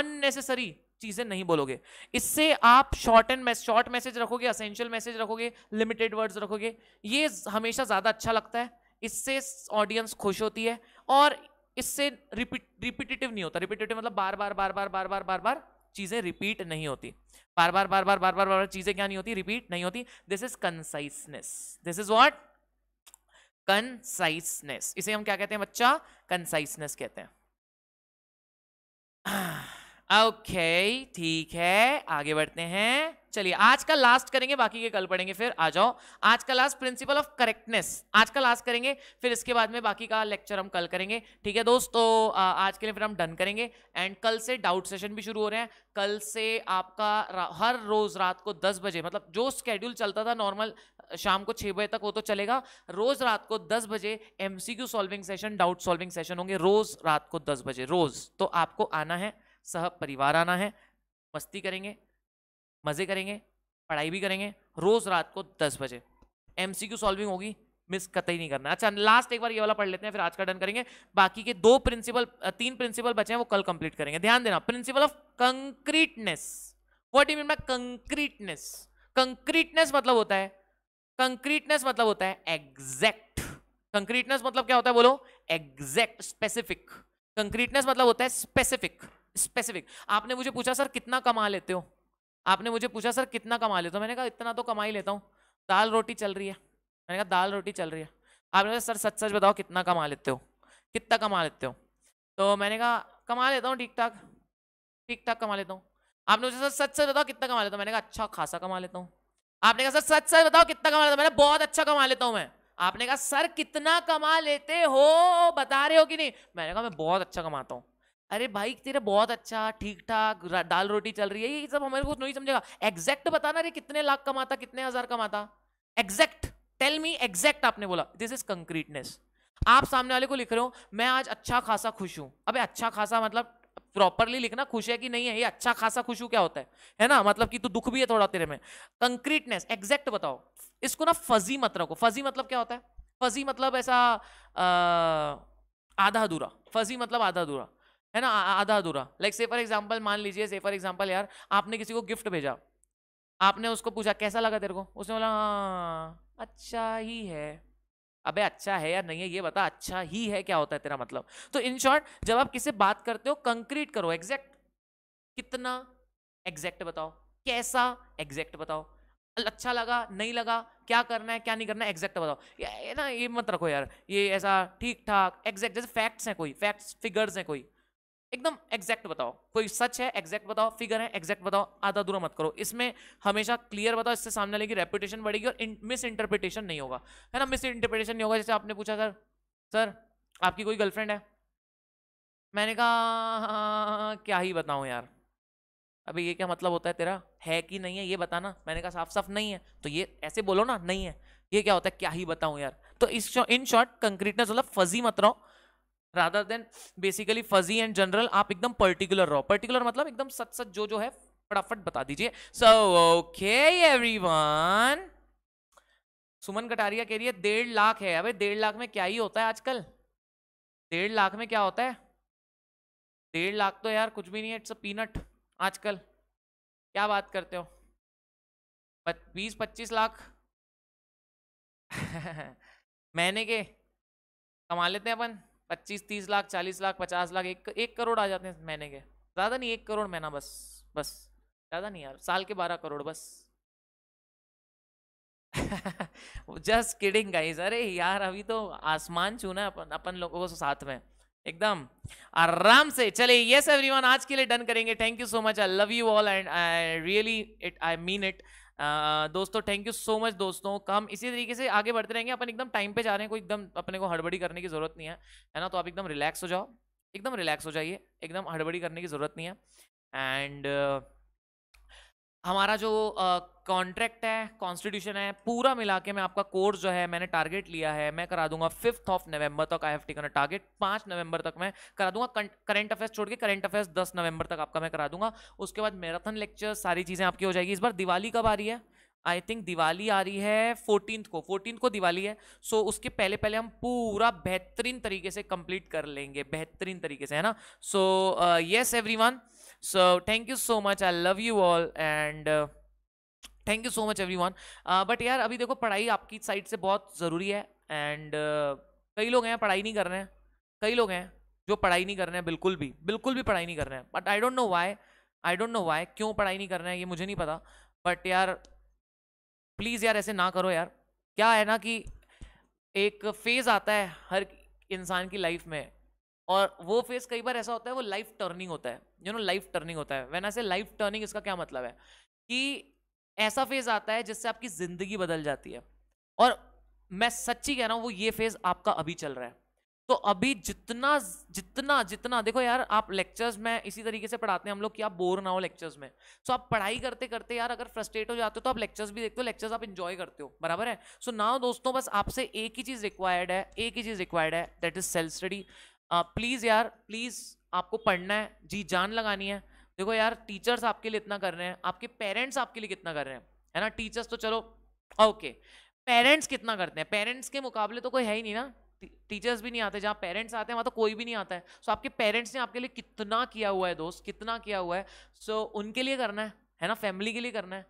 अननेसेसरी चीजें नहीं बोलोगे इससे आप शॉर्ट एंड शॉर्ट मैसेज रखोगे असेंशियल मैसेज रखोगे लिमिटेड वर्ड्स रखोगे ये हमेशा ज़्यादा अच्छा लगता है इससे ऑडियंस खुश होती है और इससे रिपीटेटिव नहीं होता रिपीटेटिव मतलब बार बार बार बार बार बार बार बार चीज़ें रिपीट नहीं होती बार बार बार बार बार बार बार चीज़ें क्या नहीं होती रिपीट नहीं होती this is conciseness this is what conciseness इसे हम क्या कहते हैं बच्चा कंसाइसनेस कहते हैं ओके ठीक है आगे बढ़ते हैं चलिए आज का लास्ट करेंगे बाकी के कल पढ़ेंगे फिर आ जाओ आज का लास्ट प्रिंसिपल ऑफ करेक्टनेस आज का लास्ट करेंगे फिर इसके बाद में बाकी का लेक्चर हम कल करेंगे ठीक है दोस्तों आज के लिए फिर हम डन करेंगे एंड कल से डाउट सेशन भी शुरू हो रहे हैं कल से आपका हर रोज रात को दस बजे मतलब जो स्केड्यूल चलता था नॉर्मल शाम को छः बजे तक वो तो चलेगा रोज रात को दस बजे MCQ solving session doubt solving session होंगे रोज रात को दस बजे रोज तो आपको आना है सह परिवार आना है मस्ती करेंगे मज़े करेंगे पढ़ाई भी करेंगे रोज़ रात को दस बजे एम सॉल्विंग होगी मिस कतई नहीं करना अच्छा लास्ट एक बार ये वाला पढ़ लेते हैं फिर आज का डन करेंगे बाकी के दो प्रिंसिपल तीन प्रिंसिपल बचे हैं वो कल कंप्लीट करेंगे ध्यान देना principle of concreteness what you mean by concreteness concreteness मतलब होता है कंक्रीटनेस मतलब होता है एग्जैक्ट कंक्रीटनेस मतलब क्या होता है बोलो एग्जैक्ट स्पेसिफिक कंक्रीटनेस मतलब होता है स्पेसिफिक स्पेसिफिक आपने मुझे पूछा सर कितना कमा लेते हो आपने मुझे पूछा सर कितना कमा लेते हो मैंने कहा इतना तो कमा ही लेता हूँ दाल रोटी चल रही है मैंने कहा दाल रोटी चल रही है आपने कहा सर सच सच बताओ कितना कमा लेते हो कितना कमा लेते हो तो मैंने कहा कमा लेता हूँ ठीक ठाक ठीक ठाक कमा लेता हूँ आपने मुझे सर सच सच बताओ कितना कमा लेता हूँ मैंने कहा अच्छा खासा कमा लेता हूँ आपने कहा सर सच सच बताओ कितना कमा लेता हूँ मैंने बहुत अच्छा कमा लेता हूँ मैं आपने कहा सर कितना कमा लेते हो बता रहे हो कि नहीं मैंने कहा मैं बहुत अच्छा कमाता हूँ अरे भाई तेरा बहुत अच्छा ठीक ठाक दाल रोटी चल रही है ये सब हमारे को तो नहीं समझेगा एग्जैक्ट बताना रे कितने लाख कमाता कितने हजार कमाता एग्जैक्ट टेल मी एग्जैक्ट आपने बोला दिस इज कंक्रीटनेस आप सामने वाले को लिख रहे हो मैं आज अच्छा खासा खुश हूं अबे अच्छा खासा मतलब प्रॉपरली लिखना खुश है कि नहीं है ये अच्छा खासा खुश हूं क्या होता है है ना मतलब कि तू दुख भी है थोड़ा तेरे में कंक्रीटनेस एग्जैक्ट बताओ इसको ना फजी मत रखो फजी मतलब क्या होता है फजी मतलब ऐसा आ, आधा अधूरा फजी मतलब आधा अधूरा है ना आधा अधूरा लाइक से फॉर एग्जाम्पल मान लीजिए से फॉर एग्जाम्पल यार आपने किसी को गिफ्ट भेजा आपने उसको पूछा कैसा लगा तेरे को उसने बोला हाँ, अच्छा ही है अबे अच्छा है या नहीं है ये बता अच्छा ही है क्या होता है तेरा मतलब तो इन शॉर्ट जब आप किसी बात करते हो कंक्रीट करो एग्जैक्ट कितना एग्जैक्ट बताओ कैसा एग्जैक्ट बताओ अच्छा लगा नहीं लगा क्या करना है क्या नहीं करना है एग्जैक्ट बताओ ये ना ये मत रखो यार ये ऐसा ठीक ठाक एग्जैक्ट जैसे फैक्ट्स हैं कोई फैक्ट्स फिगर्स हैं कोई एकदम एग्जैक्ट बताओ कोई सच है एग्जैक्ट बताओ फिगर है एग्जैक्ट बताओ आधा दूरा मत करो इसमें हमेशा क्लियर बताओ इससे सामने वाले रेपुटेशन बढ़ेगी और मिस इंटरप्रिटेशन नहीं होगा है ना मिस इंटरप्रिटेशन नहीं होगा जैसे आपने पूछा सर सर आपकी कोई गर्लफ्रेंड है मैंने कहा हाँ, क्या ही बताऊं यार अभी ये क्या मतलब होता है तेरा है कि नहीं है ये बताना मैंने कहा साफ साफ नहीं है तो ये ऐसे बोलो ना नहीं है ये क्या होता है क्या ही बताऊं यार तो इस इन शॉर्ट कंक्रीटनेस मतलब फजी मत रहो rather than basically fuzzy and general आप एकदम पर्टिकुलर रहो पर्टिकुलर मतलब एकदम सच सच जो जो है फटाफट बता दीजिए so okay everyone Suman Kataria कह रही है डेढ़ लाख है अबे डेढ़ लाख में क्या ही होता है आजकल डेढ़ लाख में क्या होता है डेढ़ लाख तो यार कुछ भी नहीं है इट्स अ पीनट आजकल क्या बात करते हो बीस पच्चीस लाख महीने के कमा लेते हैं अपन पच्चीस तीस लाख चालीस लाख पचास लाख एक एक करोड़ आ जाते हैं महीने के ज़्यादा नहीं एक करोड़ महीना बस बस ज़्यादा नहीं यार साल के बारह करोड़ बस जस्ट किडिंग गाइस अरे यार अभी तो आसमान छूना है अपन अपन लोगों को साथ में एकदम आराम से चले यस एवरीवन आज के लिए डन करेंगे thank you so much I love you all and I really it I mean it दोस्तों थैंक यू सो मच दोस्तों हम इसी तरीके से आगे बढ़ते रहेंगे अपन एकदम टाइम पे जा रहे हैं कोई एकदम अपने को हड़बड़ी करने की ज़रूरत नहीं है है ना तो आप एकदम रिलैक्स हो जाओ एकदम रिलैक्स हो जाइए एकदम हड़बड़ी करने की ज़रूरत नहीं है एंड हमारा जो कॉन्ट्रैक्ट है कॉन्स्टिट्यूशन है पूरा मिला के मैं आपका कोर्स जो है मैंने टारगेट लिया है मैं करा दूंगा फिफ्थ ऑफ नवंबर तक I have taken a target पाँच नवंबर तक मैं करा दूंगा करंट अफेयर्स छोड़ के करंट अफेयर्स दस नवंबर तक आपका मैं करा दूंगा उसके बाद मैराथन लेक्चर सारी चीज़ें आपकी हो जाएगी इस बार दिवाली कब आ रही है आई थिंक दिवाली आ रही है फोर्टीन को फोर्टीन को दिवाली है सो so, उसके पहले पहले हम पूरा बेहतरीन तरीके से कंप्लीट कर लेंगे बेहतरीन तरीके से है ना so yes every so thank you so much i love you all and uh, thank you so much everyone but यार अभी देखो पढ़ाई आपकी साइड से बहुत ज़रूरी है एंड uh, कई लोग हैं पढ़ाई नहीं कर रहे हैं कई लोग हैं जो पढ़ाई नहीं कर रहे हैं बिल्कुल भी बिल्कुल भी पढ़ाई नहीं कर रहे हैं but I don't know why I don't know why क्यों पढ़ाई नहीं कर रहे हैं ये मुझे नहीं पता बट यार प्लीज़ यार ऐसे ना करो यार क्या है ना कि एक फेज़ आता है हर इंसान की लाइफ में और वो फेज कई बार ऐसा होता है वो लाइफ टर्निंग होता है यू नो लाइफ टर्निंग होता है वैन ऐसे लाइफ टर्निंग इसका क्या मतलब है कि ऐसा फेज आता है जिससे आपकी ज़िंदगी बदल जाती है और मैं सच्ची कह रहा हूँ वो ये फेज़ आपका अभी चल रहा है तो अभी जितना जितना जितना देखो यार आप लेक्चर्स में इसी तरीके से पढ़ाते हैं हम लोग कि आप बोर ना हो लेक्चर्स में सो आप पढ़ाई करते करते यार अगर फ्रस्ट्रेट हो जाते हो तो आप लेक्चर्स भी देखते हो लेक्चर्स आप इन्जॉय करते हो बराबर है सो so, ना दोस्तों बस आपसे एक ही चीज़ रिक्वायर्ड है एक ही चीज़ रिक्वायर्ड है that is self study please यार प्लीज़ आपको पढ़ना है जी जान लगानी है देखो यार टीचर्स आपके लिए इतना कर रहे हैं आपके पेरेंट्स आपके लिए कितना कर रहे हैं है ना टीचर्स तो चलो ओके पेरेंट्स कितना करते हैं पेरेंट्स के मुकाबले तो कोई है ही नहीं ना टीचर्स भी नहीं आते जहाँ पेरेंट्स आते हैं वहाँ तो कोई भी नहीं आता है सो so, आपके पेरेंट्स ने आपके लिए कितना किया हुआ है दोस्त कितना किया हुआ है सो so, उनके लिए करना है है ना फैमिली के लिए करना है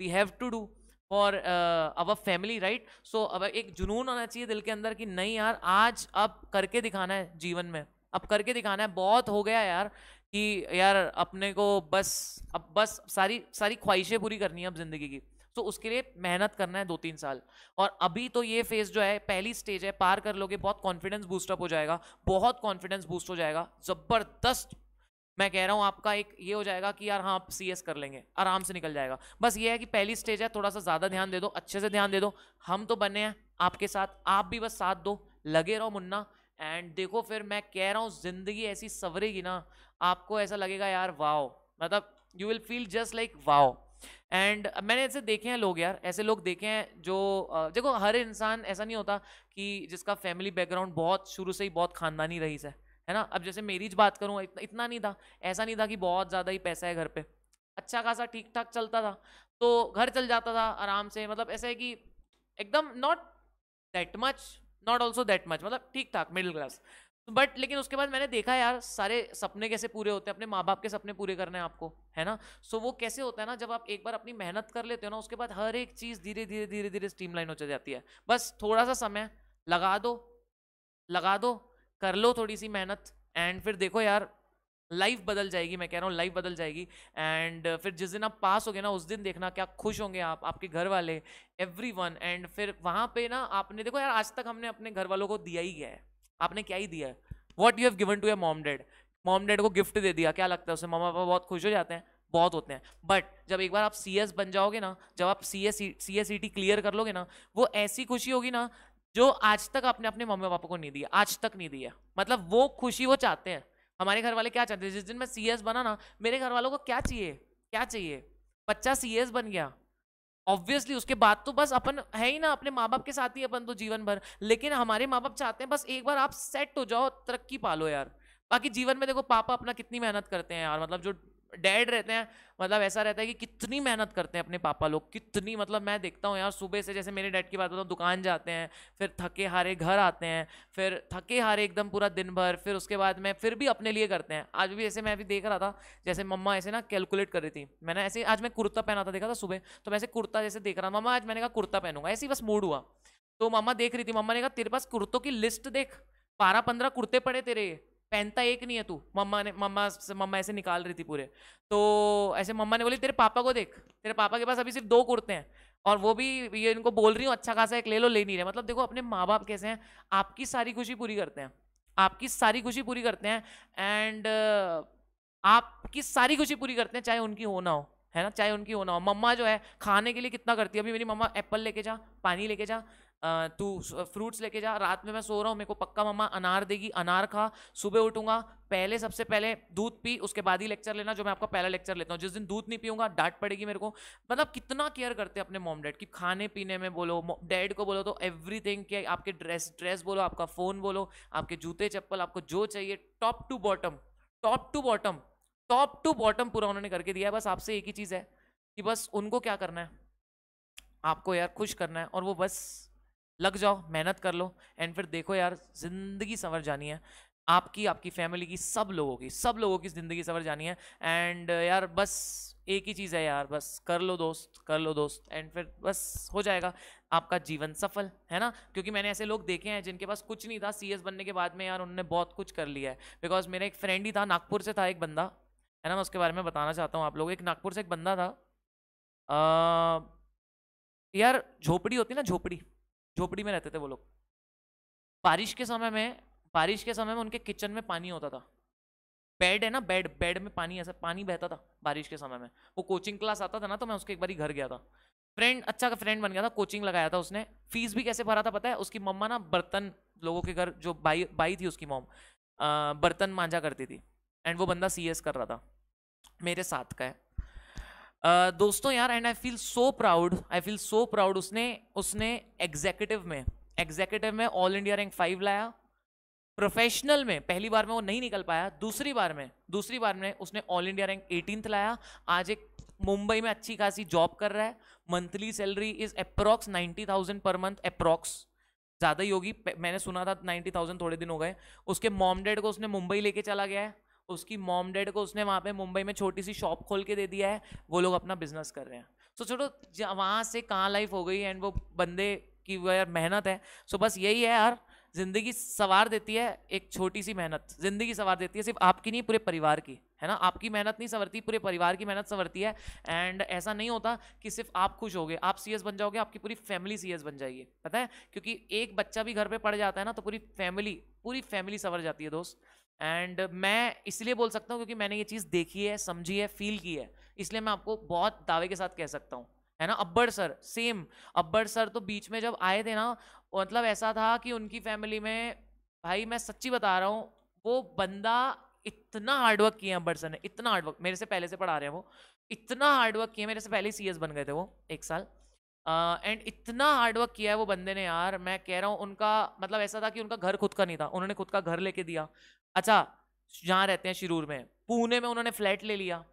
we have to do for our family right so अब एक जुनून होना चाहिए दिल के अंदर कि नहीं यार आज अब करके दिखाना है जीवन में अब करके दिखाना है बहुत हो गया यार कि यार अपने को बस अब बस सारी सारी ख्वाहिशें पूरी करनी है अब ज़िंदगी की तो उसके लिए मेहनत करना है दो तीन साल और अभी तो ये फेज़ जो है पहली स्टेज है पार कर लोगे बहुत कॉन्फिडेंस बूस्टअप हो जाएगा बहुत कॉन्फिडेंस बूस्ट हो जाएगा ज़बरदस्त मैं कह रहा हूँ आपका एक ये हो जाएगा कि यार हाँ आप सी एस कर लेंगे आराम से निकल जाएगा बस ये है कि पहली स्टेज है थोड़ा सा ज़्यादा ध्यान दे दो अच्छे से ध्यान दे दो हम तो बने हैं आपके साथ आप भी बस साथ दो लगे रहो मुन्ना एंड देखो फिर मैं कह रहा हूँ ज़िंदगी ऐसी सवरेगी ना आपको ऐसा लगेगा यार वाओ मतलब you will feel just like wow and मैंने ऐसे देखे हैं लोग यार ऐसे लोग देखे हैं जो देखो हर इंसान ऐसा नहीं होता कि जिसका फैमिली बैकग्राउंड बहुत शुरू से ही बहुत ख़ानदानी रही है है ना अब जैसे मेरी बात करूँ इतना, इतना नहीं था ऐसा नहीं था कि बहुत ज़्यादा ही पैसा है घर पर अच्छा खासा ठीक ठाक चलता था तो घर चल जाता था आराम से मतलब ऐसा है कि एकदम not that much not also that much मतलब ठीक ठाक मिडिल क्लास बट लेकिन उसके बाद मैंने देखा यार सारे सपने कैसे पूरे होते हैं अपने माँ बाप के सपने पूरे करने हैं आपको है ना सो so, वो कैसे होता है ना जब आप एक बार अपनी मेहनत कर लेते हो ना उसके बाद हर एक चीज़ धीरे धीरे धीरे धीरे स्ट्रीमलाइन हो जाती है बस थोड़ा सा समय लगा दो लगा दो कर लो थोड़ी सी मेहनत एंड फिर देखो यार लाइफ बदल जाएगी मैं कह रहा हूँ लाइफ बदल जाएगी एंड फिर जिस दिन आप पास हो गए ना उस दिन देखना क्या खुश होंगे आप आपके घर वाले एवरी वन एंड फिर वहाँ पे ना आपने देखो यार आज तक हमने अपने घर वालों को दिया ही है आपने क्या ही दिया है what you have given to your dad mom dad को गिफ्ट दे दिया क्या लगता है उससे मम्मा पापा बहुत खुश हो जाते हैं बहुत होते हैं बट जब एक बार आप सी एस बन जाओगे ना जब आप C S C S T clear कर लोगे ना वो ऐसी खुशी होगी ना जो आज तक आपने अपने मम्मी पापा को नहीं दिया आज तक नहीं दिया मतलब वो खुशी वो चाहते हैं हमारे घर वाले क्या चाहते हैं जिस दिन मैं सी बना ना मेरे घर वालों को क्या चाहिए क्या चाहिए बच्चा सी बन गया ऑब्वियसली उसके बाद तो बस अपन है ही ना अपने माँ बाप के साथ ही अपन तो जीवन भर लेकिन हमारे माँ बाप चाहते हैं बस एक बार आप सेट हो जाओ तरक्की पालो यार बाकी जीवन में देखो पापा अपना कितनी मेहनत करते हैं यार मतलब जो डैड रहते हैं मतलब ऐसा रहता है कि कितनी मेहनत करते हैं अपने पापा लोग कितनी मतलब मैं देखता हूँ यार सुबह से जैसे मेरे डैड की बात बताऊँ दुकान जाते हैं फिर थके हारे घर आते हैं फिर थके हारे एकदम पूरा दिन भर फिर उसके बाद में फिर भी अपने लिए करते हैं आज भी ऐसे मैं अभी देख रहा था जैसे मम्मा ऐसे ना कैलकुलेट कर रही थी मैंने ऐसे आज मैं कुर्ता पहना था देखा था सुबह तो मैं ऐसे कुर्ता जैसे देख रहा मम्मा आज मैंने कहा कुर्ता पहनूंगा ऐसे ही बस मूड हुआ तो मम्मा देख रही थी मम्मा ने कहा तेरे पास कुर्तों की लिस्ट देख बारह पंद्रह कुर्ते पड़े तेरे पहनता एक नहीं है तू मम्मा ने मम्मा से मम्मा ऐसे निकाल रही थी पूरे तो ऐसे मम्मा ने बोली तेरे पापा को देख तेरे पापा के पास अभी सिर्फ दो कुर्ते हैं और वो भी ये इनको बोल रही हूँ अच्छा खासा एक ले लो ले नहीं रहे मतलब देखो अपने माँ बाप कैसे हैं आपकी सारी खुशी पूरी करते हैं आपकी सारी खुशी पूरी करते हैं एंड आपकी सारी खुशी पूरी करते हैं चाहे उनकी हो ना हो है ना चाहे उनकी होना हो मम्मा जो है खाने के लिए कितना करती है अभी मेरी मम्मा एप्पल लेके जा पानी लेके जा तू फ्रूट्स लेके जा रात में मैं सो रहा हूँ मेरे को पक्का मम्मा अनार देगी अनार खा सुबह उठूंगा पहले सबसे पहले दूध पी उसके बाद ही लेक्चर लेना जो मैं आपका पहला लेक्चर लेता हूँ जिस दिन दूध नहीं पीऊंगा डांट पड़ेगी मेरे को मतलब कितना केयर करते हैं अपने मॉम डैड की खाने पीने में बोलो डैड को बोलो तो एवरी थिंग आपके ड्रेस ड्रेस बोलो आपका फ़ोन बोलो आपके जूते चप्पल आपको जो चाहिए top to bottom top to bottom top to bottom पूरा उन्होंने करके दिया है बस आपसे एक ही चीज़ है कि बस उनको क्या करना है आपको यार खुश करना है और वो बस लग जाओ मेहनत कर लो एंड फिर देखो यार ज़िंदगी संवर जानी है आपकी आपकी फैमिली की सब लोगों की सब लोगों की ज़िंदगी संवर जानी है एंड यार बस एक ही चीज़ है यार बस कर लो दोस्त कर लो दोस्त एंड फिर बस हो जाएगा आपका जीवन सफल है ना क्योंकि मैंने ऐसे लोग देखे हैं जिनके पास कुछ नहीं था सीएस बनने के बाद में यार उन्होंने बहुत कुछ कर लिया है बिकॉज मेरा एक फ्रेंड ही था नागपुर से था एक बंदा है ना मैं उसके बारे में बताना चाहता हूँ आप लोग एक नागपुर से एक बंदा था आ, यार झोपड़ी होती ना झोपड़ी झोपड़ी में रहते थे वो लोग बारिश के समय में बारिश के समय में उनके किचन में पानी होता था बेड है ना बेड बेड में पानी ऐसा पानी बहता था बारिश के समय में वो कोचिंग क्लास आता था ना तो मैं उसके एक बार घर गया था फ्रेंड अच्छा का फ्रेंड बन गया था कोचिंग लगाया था उसने फीस भी कैसे भरा था पता है उसकी मम्मा ना बर्तन लोगों के घर जो बाई बाई थी उसकी मोम बर्तन मांझा करती थी एंड वो बंदा सी कर रहा था मेरे साथ का है Uh, दोस्तों यार and I feel so proud I feel so proud उसने उसने एग्जीक्यूटिव में एग्जीक्यूटिव में ऑल इंडिया रैंक फाइव लाया प्रोफेशनल में पहली बार में वो नहीं निकल पाया दूसरी बार में दूसरी बार में उसने ऑल इंडिया रैंक एटीनथ लाया आज एक मुंबई में अच्छी खासी जॉब कर रहा है monthly salary is approx ninety thousand per month approx ज़्यादा ही होगी मैंने सुना था नाइन्टी थाउजेंड थोड़े दिन हो गए उसके मॉम डैड को उसने मुंबई लेके चला गया है उसकी मॉम डैड को उसने वहाँ पे मुंबई में छोटी सी शॉप खोल के दे दिया है वो लोग अपना बिजनेस कर रहे हैं सो so, छोड़ो वहाँ से कहाँ लाइफ हो गई एंड वो बंदे की वो यार मेहनत है सो so, बस यही है यार ज़िंदगी सवार देती है एक छोटी सी मेहनत ज़िंदगी सवार देती है सिर्फ आपकी नहीं पूरे परिवार की है ना आपकी मेहनत नहीं संवरती पूरे परिवार की मेहनत संवरती है एंड ऐसा नहीं होता कि सिर्फ आप खुश होगे आप सीएस बन जाओगे आपकी पूरी फैमिली सीएस बन जाएगी पता है क्योंकि एक बच्चा भी घर पे पड़ जाता है ना तो पूरी फैमिली पूरी फैमिली संवर जाती है दोस्त एंड मैं इसलिए बोल सकता हूँ क्योंकि मैंने ये चीज़ देखी है समझी है फील की है इसलिए मैं आपको बहुत दावे के साथ कह सकता हूँ है ना Abbar sir same Abbar sir तो बीच में जब आए थे ना मतलब ऐसा था कि उनकी फैमिली में भाई मैं सच्ची बता रहा हूँ वो बंदा इतना हार्डवर्क किया अब्बर सर ने इतना हार्डवर्क मेरे से पहले से पढ़ा रहे हैं वो इतना हार्डवर्क किया मेरे से पहले सी बन गए थे वो एक साल एंड uh, इतना हार्डवर्क किया है वो बंदे ने यार मैं कह रहा हूँ उनका मतलब ऐसा था कि उनका घर खुद का नहीं था उन्होंने खुद का घर लेके दिया अच्छा जहाँ रहते हैं शिरूर में पुणे में उन्होंने फ्लैट ले लिया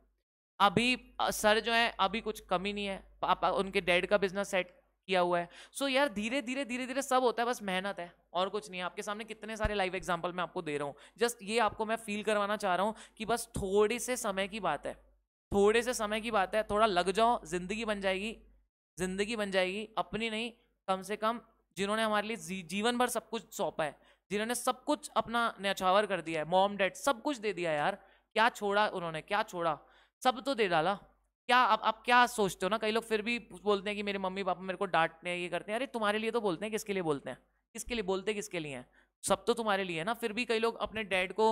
अभी सर जो है अभी कुछ कमी नहीं है पापा उनके डैड का बिजनेस सेट किया हुआ है सो यार धीरे धीरे धीरे धीरे सब होता है बस मेहनत है और कुछ नहीं है आपके सामने कितने सारे लाइव एग्जाम्पल मैं आपको दे रहा हूँ जस्ट ये आपको मैं फील करवाना चाह रहा हूँ कि बस थोड़े से समय की बात है थोड़े से समय की बात है थोड़ा लग जाओ जिंदगी बन जाएगी जिंदगी बन जाएगी अपनी नहीं कम से कम जिन्होंने हमारे लिए जीवन भर सब कुछ सौंपा है जिन्होंने सब कुछ अपना न्याछावर कर दिया है मॉम डैड सब कुछ दे दिया यार क्या छोड़ा उन्होंने क्या छोड़ा सब तो दे डाला क्या आप आप क्या सोचते हो ना कई लोग फिर भी बोलते हैं कि मेरे मम्मी पापा मेरे को डांटते हैं ये करते हैं अरे तुम्हारे लिए तो बोलते हैं किसके लिए बोलते हैं किसके लिए बोलते किसके लिए हैं सब तो तुम्हारे लिए है ना फिर भी कई लोग अपने डैड को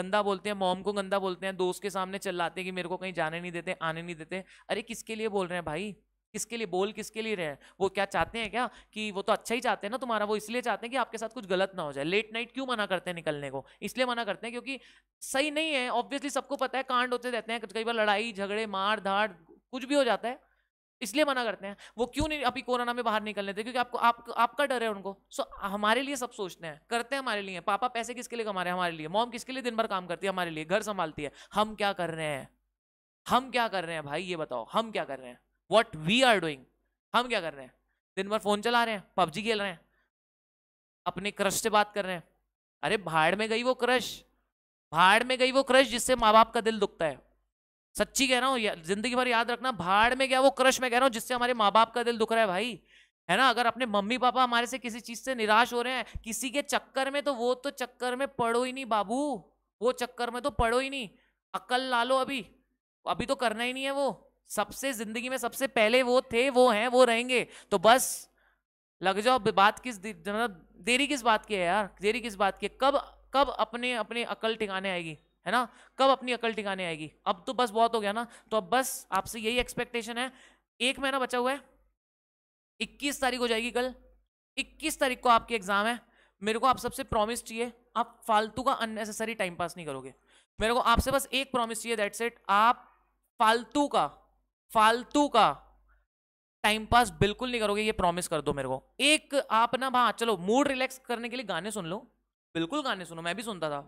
गंदा बोलते हैं मॉम को गंदा बोलते हैं दोस्त के सामने चिल्लाते हैं कि मेरे को कहीं जाने नहीं देते आने नहीं देते अरे किसके लिए बोल रहे हैं भाई किसके लिए बोल किसके लिए रहे हैं वो क्या चाहते हैं क्या कि वो तो अच्छा ही चाहते हैं ना तुम्हारा वो इसलिए चाहते हैं कि आपके साथ कुछ गलत ना हो जाए लेट नाइट क्यों मना करते हैं निकलने को इसलिए मना करते हैं क्योंकि सही नहीं है ऑब्वियसली सबको पता है कांड होते रहते हैं कई बार लड़ाई झगड़े मार धाड़ कुछ भी हो जाता है इसलिए मना करते हैं वो क्यों नहीं अभी कोरोना में बाहर निकलने थे क्योंकि आपको आप, आपका डर है उनको सो हमारे लिए सब सोचते हैं करते हैं हमारे लिए पापा पैसे किसके लिए कमा रहे हैं हमारे लिए मॉम किसके लिए दिन भर काम करती है हमारे लिए घर संभालती है हम क्या कर रहे हैं हम क्या कर रहे हैं भाई ये बताओ हम क्या कर रहे हैं वट वी आर डूइंग हम क्या कर रहे हैं दिन भर फोन चला रहे हैं पबजी खेल रहे हैं अपने क्रश से बात कर रहे हैं अरे भाड़ में गई वो क्रश भाड़ में गई वो क्रश जिससे माँ बाप का दिल दुखता है सच्ची कह रहा हूँ जिंदगी भर याद रखना भाड़ में गया वो क्रश में कह रहा हूँ जिससे हमारे माँ बाप का दिल दुख रहा है भाई है ना अगर अपने मम्मी पापा हमारे से किसी चीज़ से निराश हो रहे हैं किसी के चक्कर में तो वो तो चक्कर में पड़ो ही नहीं बाबू वो चक्कर में तो पड़ो ही नहीं अक्ल ला लो अभी अभी तो करना ही नहीं है वो सबसे जिंदगी में सबसे पहले वो थे वो हैं वो रहेंगे तो बस लग जाओ बात किस मतलब देरी किस बात की है यार देरी किस बात की कब कब अपने अपने अकल ठिकाने आएगी है ना कब अपनी अकल ठिकाने आएगी अब तो बस बहुत हो गया ना तो अब बस आपसे यही एक्सपेक्टेशन है एक महीना बचा हुआ है इक्कीस तारीख हो जाएगी कल इक्कीस तारीख को आपकी एग्जाम है मेरे को आप सबसे प्रॉमिस चाहिए आप फालतू का अननेसेसरी टाइम पास नहीं करोगे मेरे को आपसे बस एक प्रॉमिस चाहिए दैट सेट आप फालतू का फालतू का टाइम पास बिल्कुल नहीं करोगे ये प्रॉमिस कर दो मेरे को एक आप ना हाँ चलो मूड रिलैक्स करने के लिए गाने सुन लो बिल्कुल गाने सुनो मैं भी सुनता था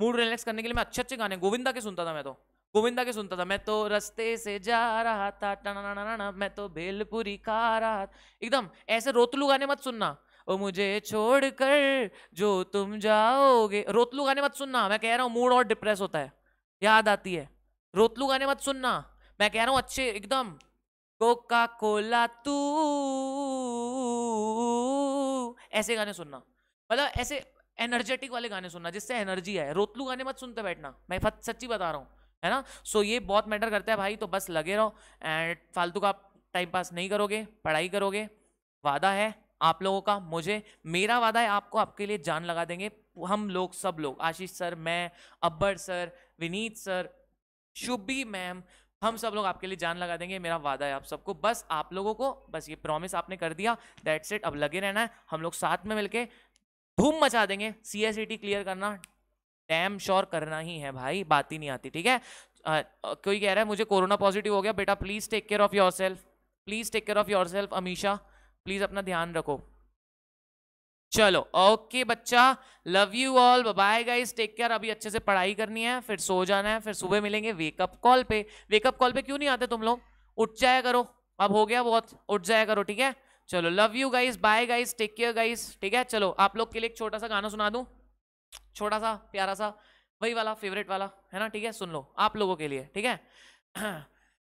मूड रिलैक्स करने के लिए मैं अच्छे अच्छे गाने गोविंदा के सुनता था मैं तो गोविंदा के सुनता था मैं तो रस्ते से जा रहा था ना मैं तो भेलपुरी खा रहा एकदम ऐसे रोतलू गाने मत सुनना ओ मुझे छोड़ कर जो तुम जाओगे रोतलू गाने मत सुनना मैं कह रहा हूँ मूड और डिप्रेस होता है याद आती है रोतलू गाने मत सुनना मैं कह रहा हूँ अच्छे एकदम कोका कोला तू ऐसे गाने सुनना मतलब ऐसे एनर्जेटिक वाले गाने सुनना जिससे एनर्जी है रोतलू गाने मत सुनते बैठना मैं सच्ची बता रहा हूँ है ना सो so, ये बहुत मैटर करता है भाई तो बस लगे रहो एंड फालतू का टाइम पास नहीं करोगे पढ़ाई करोगे वादा है आप लोगों का मुझे मेरा वादा है आपको आपके लिए जान लगा देंगे हम लोग सब लोग आशीष सर मैं Abbar sir Vineet sir Shubhi ma'am हम सब लोग आपके लिए जान लगा देंगे मेरा वादा है आप सबको बस आप लोगों को बस ये प्रॉमिस आपने कर दिया दैट्स इट अब लगे रहना है हम लोग साथ में मिलके धूम मचा देंगे सी क्लियर e करना डैम श्योर करना ही है भाई बात ही नहीं आती ठीक है कोई कह रहा है मुझे कोरोना पॉजिटिव हो गया बेटा please take care of yourself please take care of yourself Amisha please अपना ध्यान रखो चलो ओके बच्चा love you all bye guys take care अभी अच्छे से पढ़ाई करनी है फिर सो जाना है फिर सुबह मिलेंगे वेकअप कॉल पे वेकअप कॉल पे क्यों नहीं आते तुम लोग उठ जाया करो अब हो गया बहुत उठ जाया करो ठीक है चलो love you guys bye guys take care guys ठीक है चलो आप लोग के लिए एक छोटा सा गाना सुना दू छोटा सा प्यारा सा वही वाला फेवरेट वाला है ना ठीक है सुन लो आप लोगों के लिए ठीक है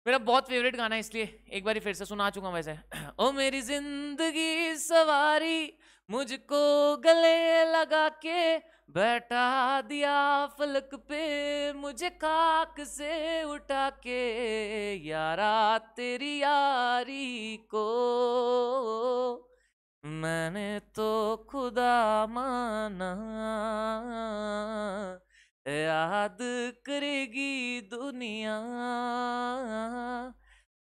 मेरा बहुत फेवरेट गाना है इसलिए एक बार फिर से सुना चुका वैसे ओ मेरी जिंदगी सवारी मुझको गले लगा के बैठा दिया फलक पे मुझे काक से उठा के यारा तेरी यारी को मैंने तो खुदा माना याद करेगी दुनिया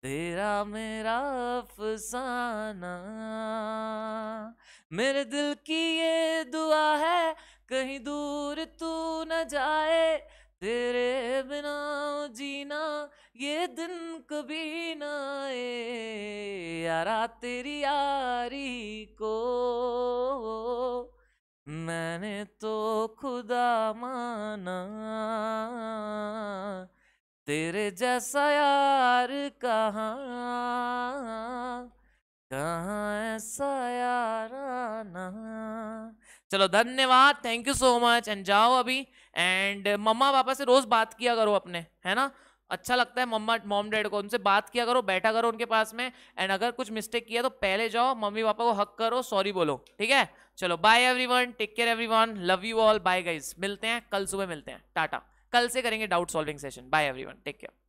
तेरा मेरा अफसाना मेरे दिल की ये दुआ है कहीं दूर तू न जाए तेरे बिना जीना ये दिन कभी न आए यारा तेरी यारी को मैंने तो खुदा माना तेरे जैसा यार कहा कहा ऐसा ना चलो धन्यवाद thank you so much and जाओ अभी एंड मम्मा पापा से रोज बात किया करो अपने है ना अच्छा लगता है मम्मा मॉम डैड को उनसे बात किया करो बैठा करो उनके पास में एंड अगर कुछ मिस्टेक किया तो पहले जाओ मम्मी पापा को हक करो सॉरी बोलो ठीक है चलो bye everyone take care everyone love you all bye guys मिलते हैं कल सुबह मिलते हैं टाटा कल से करेंगे doubt solving session bye everyone take care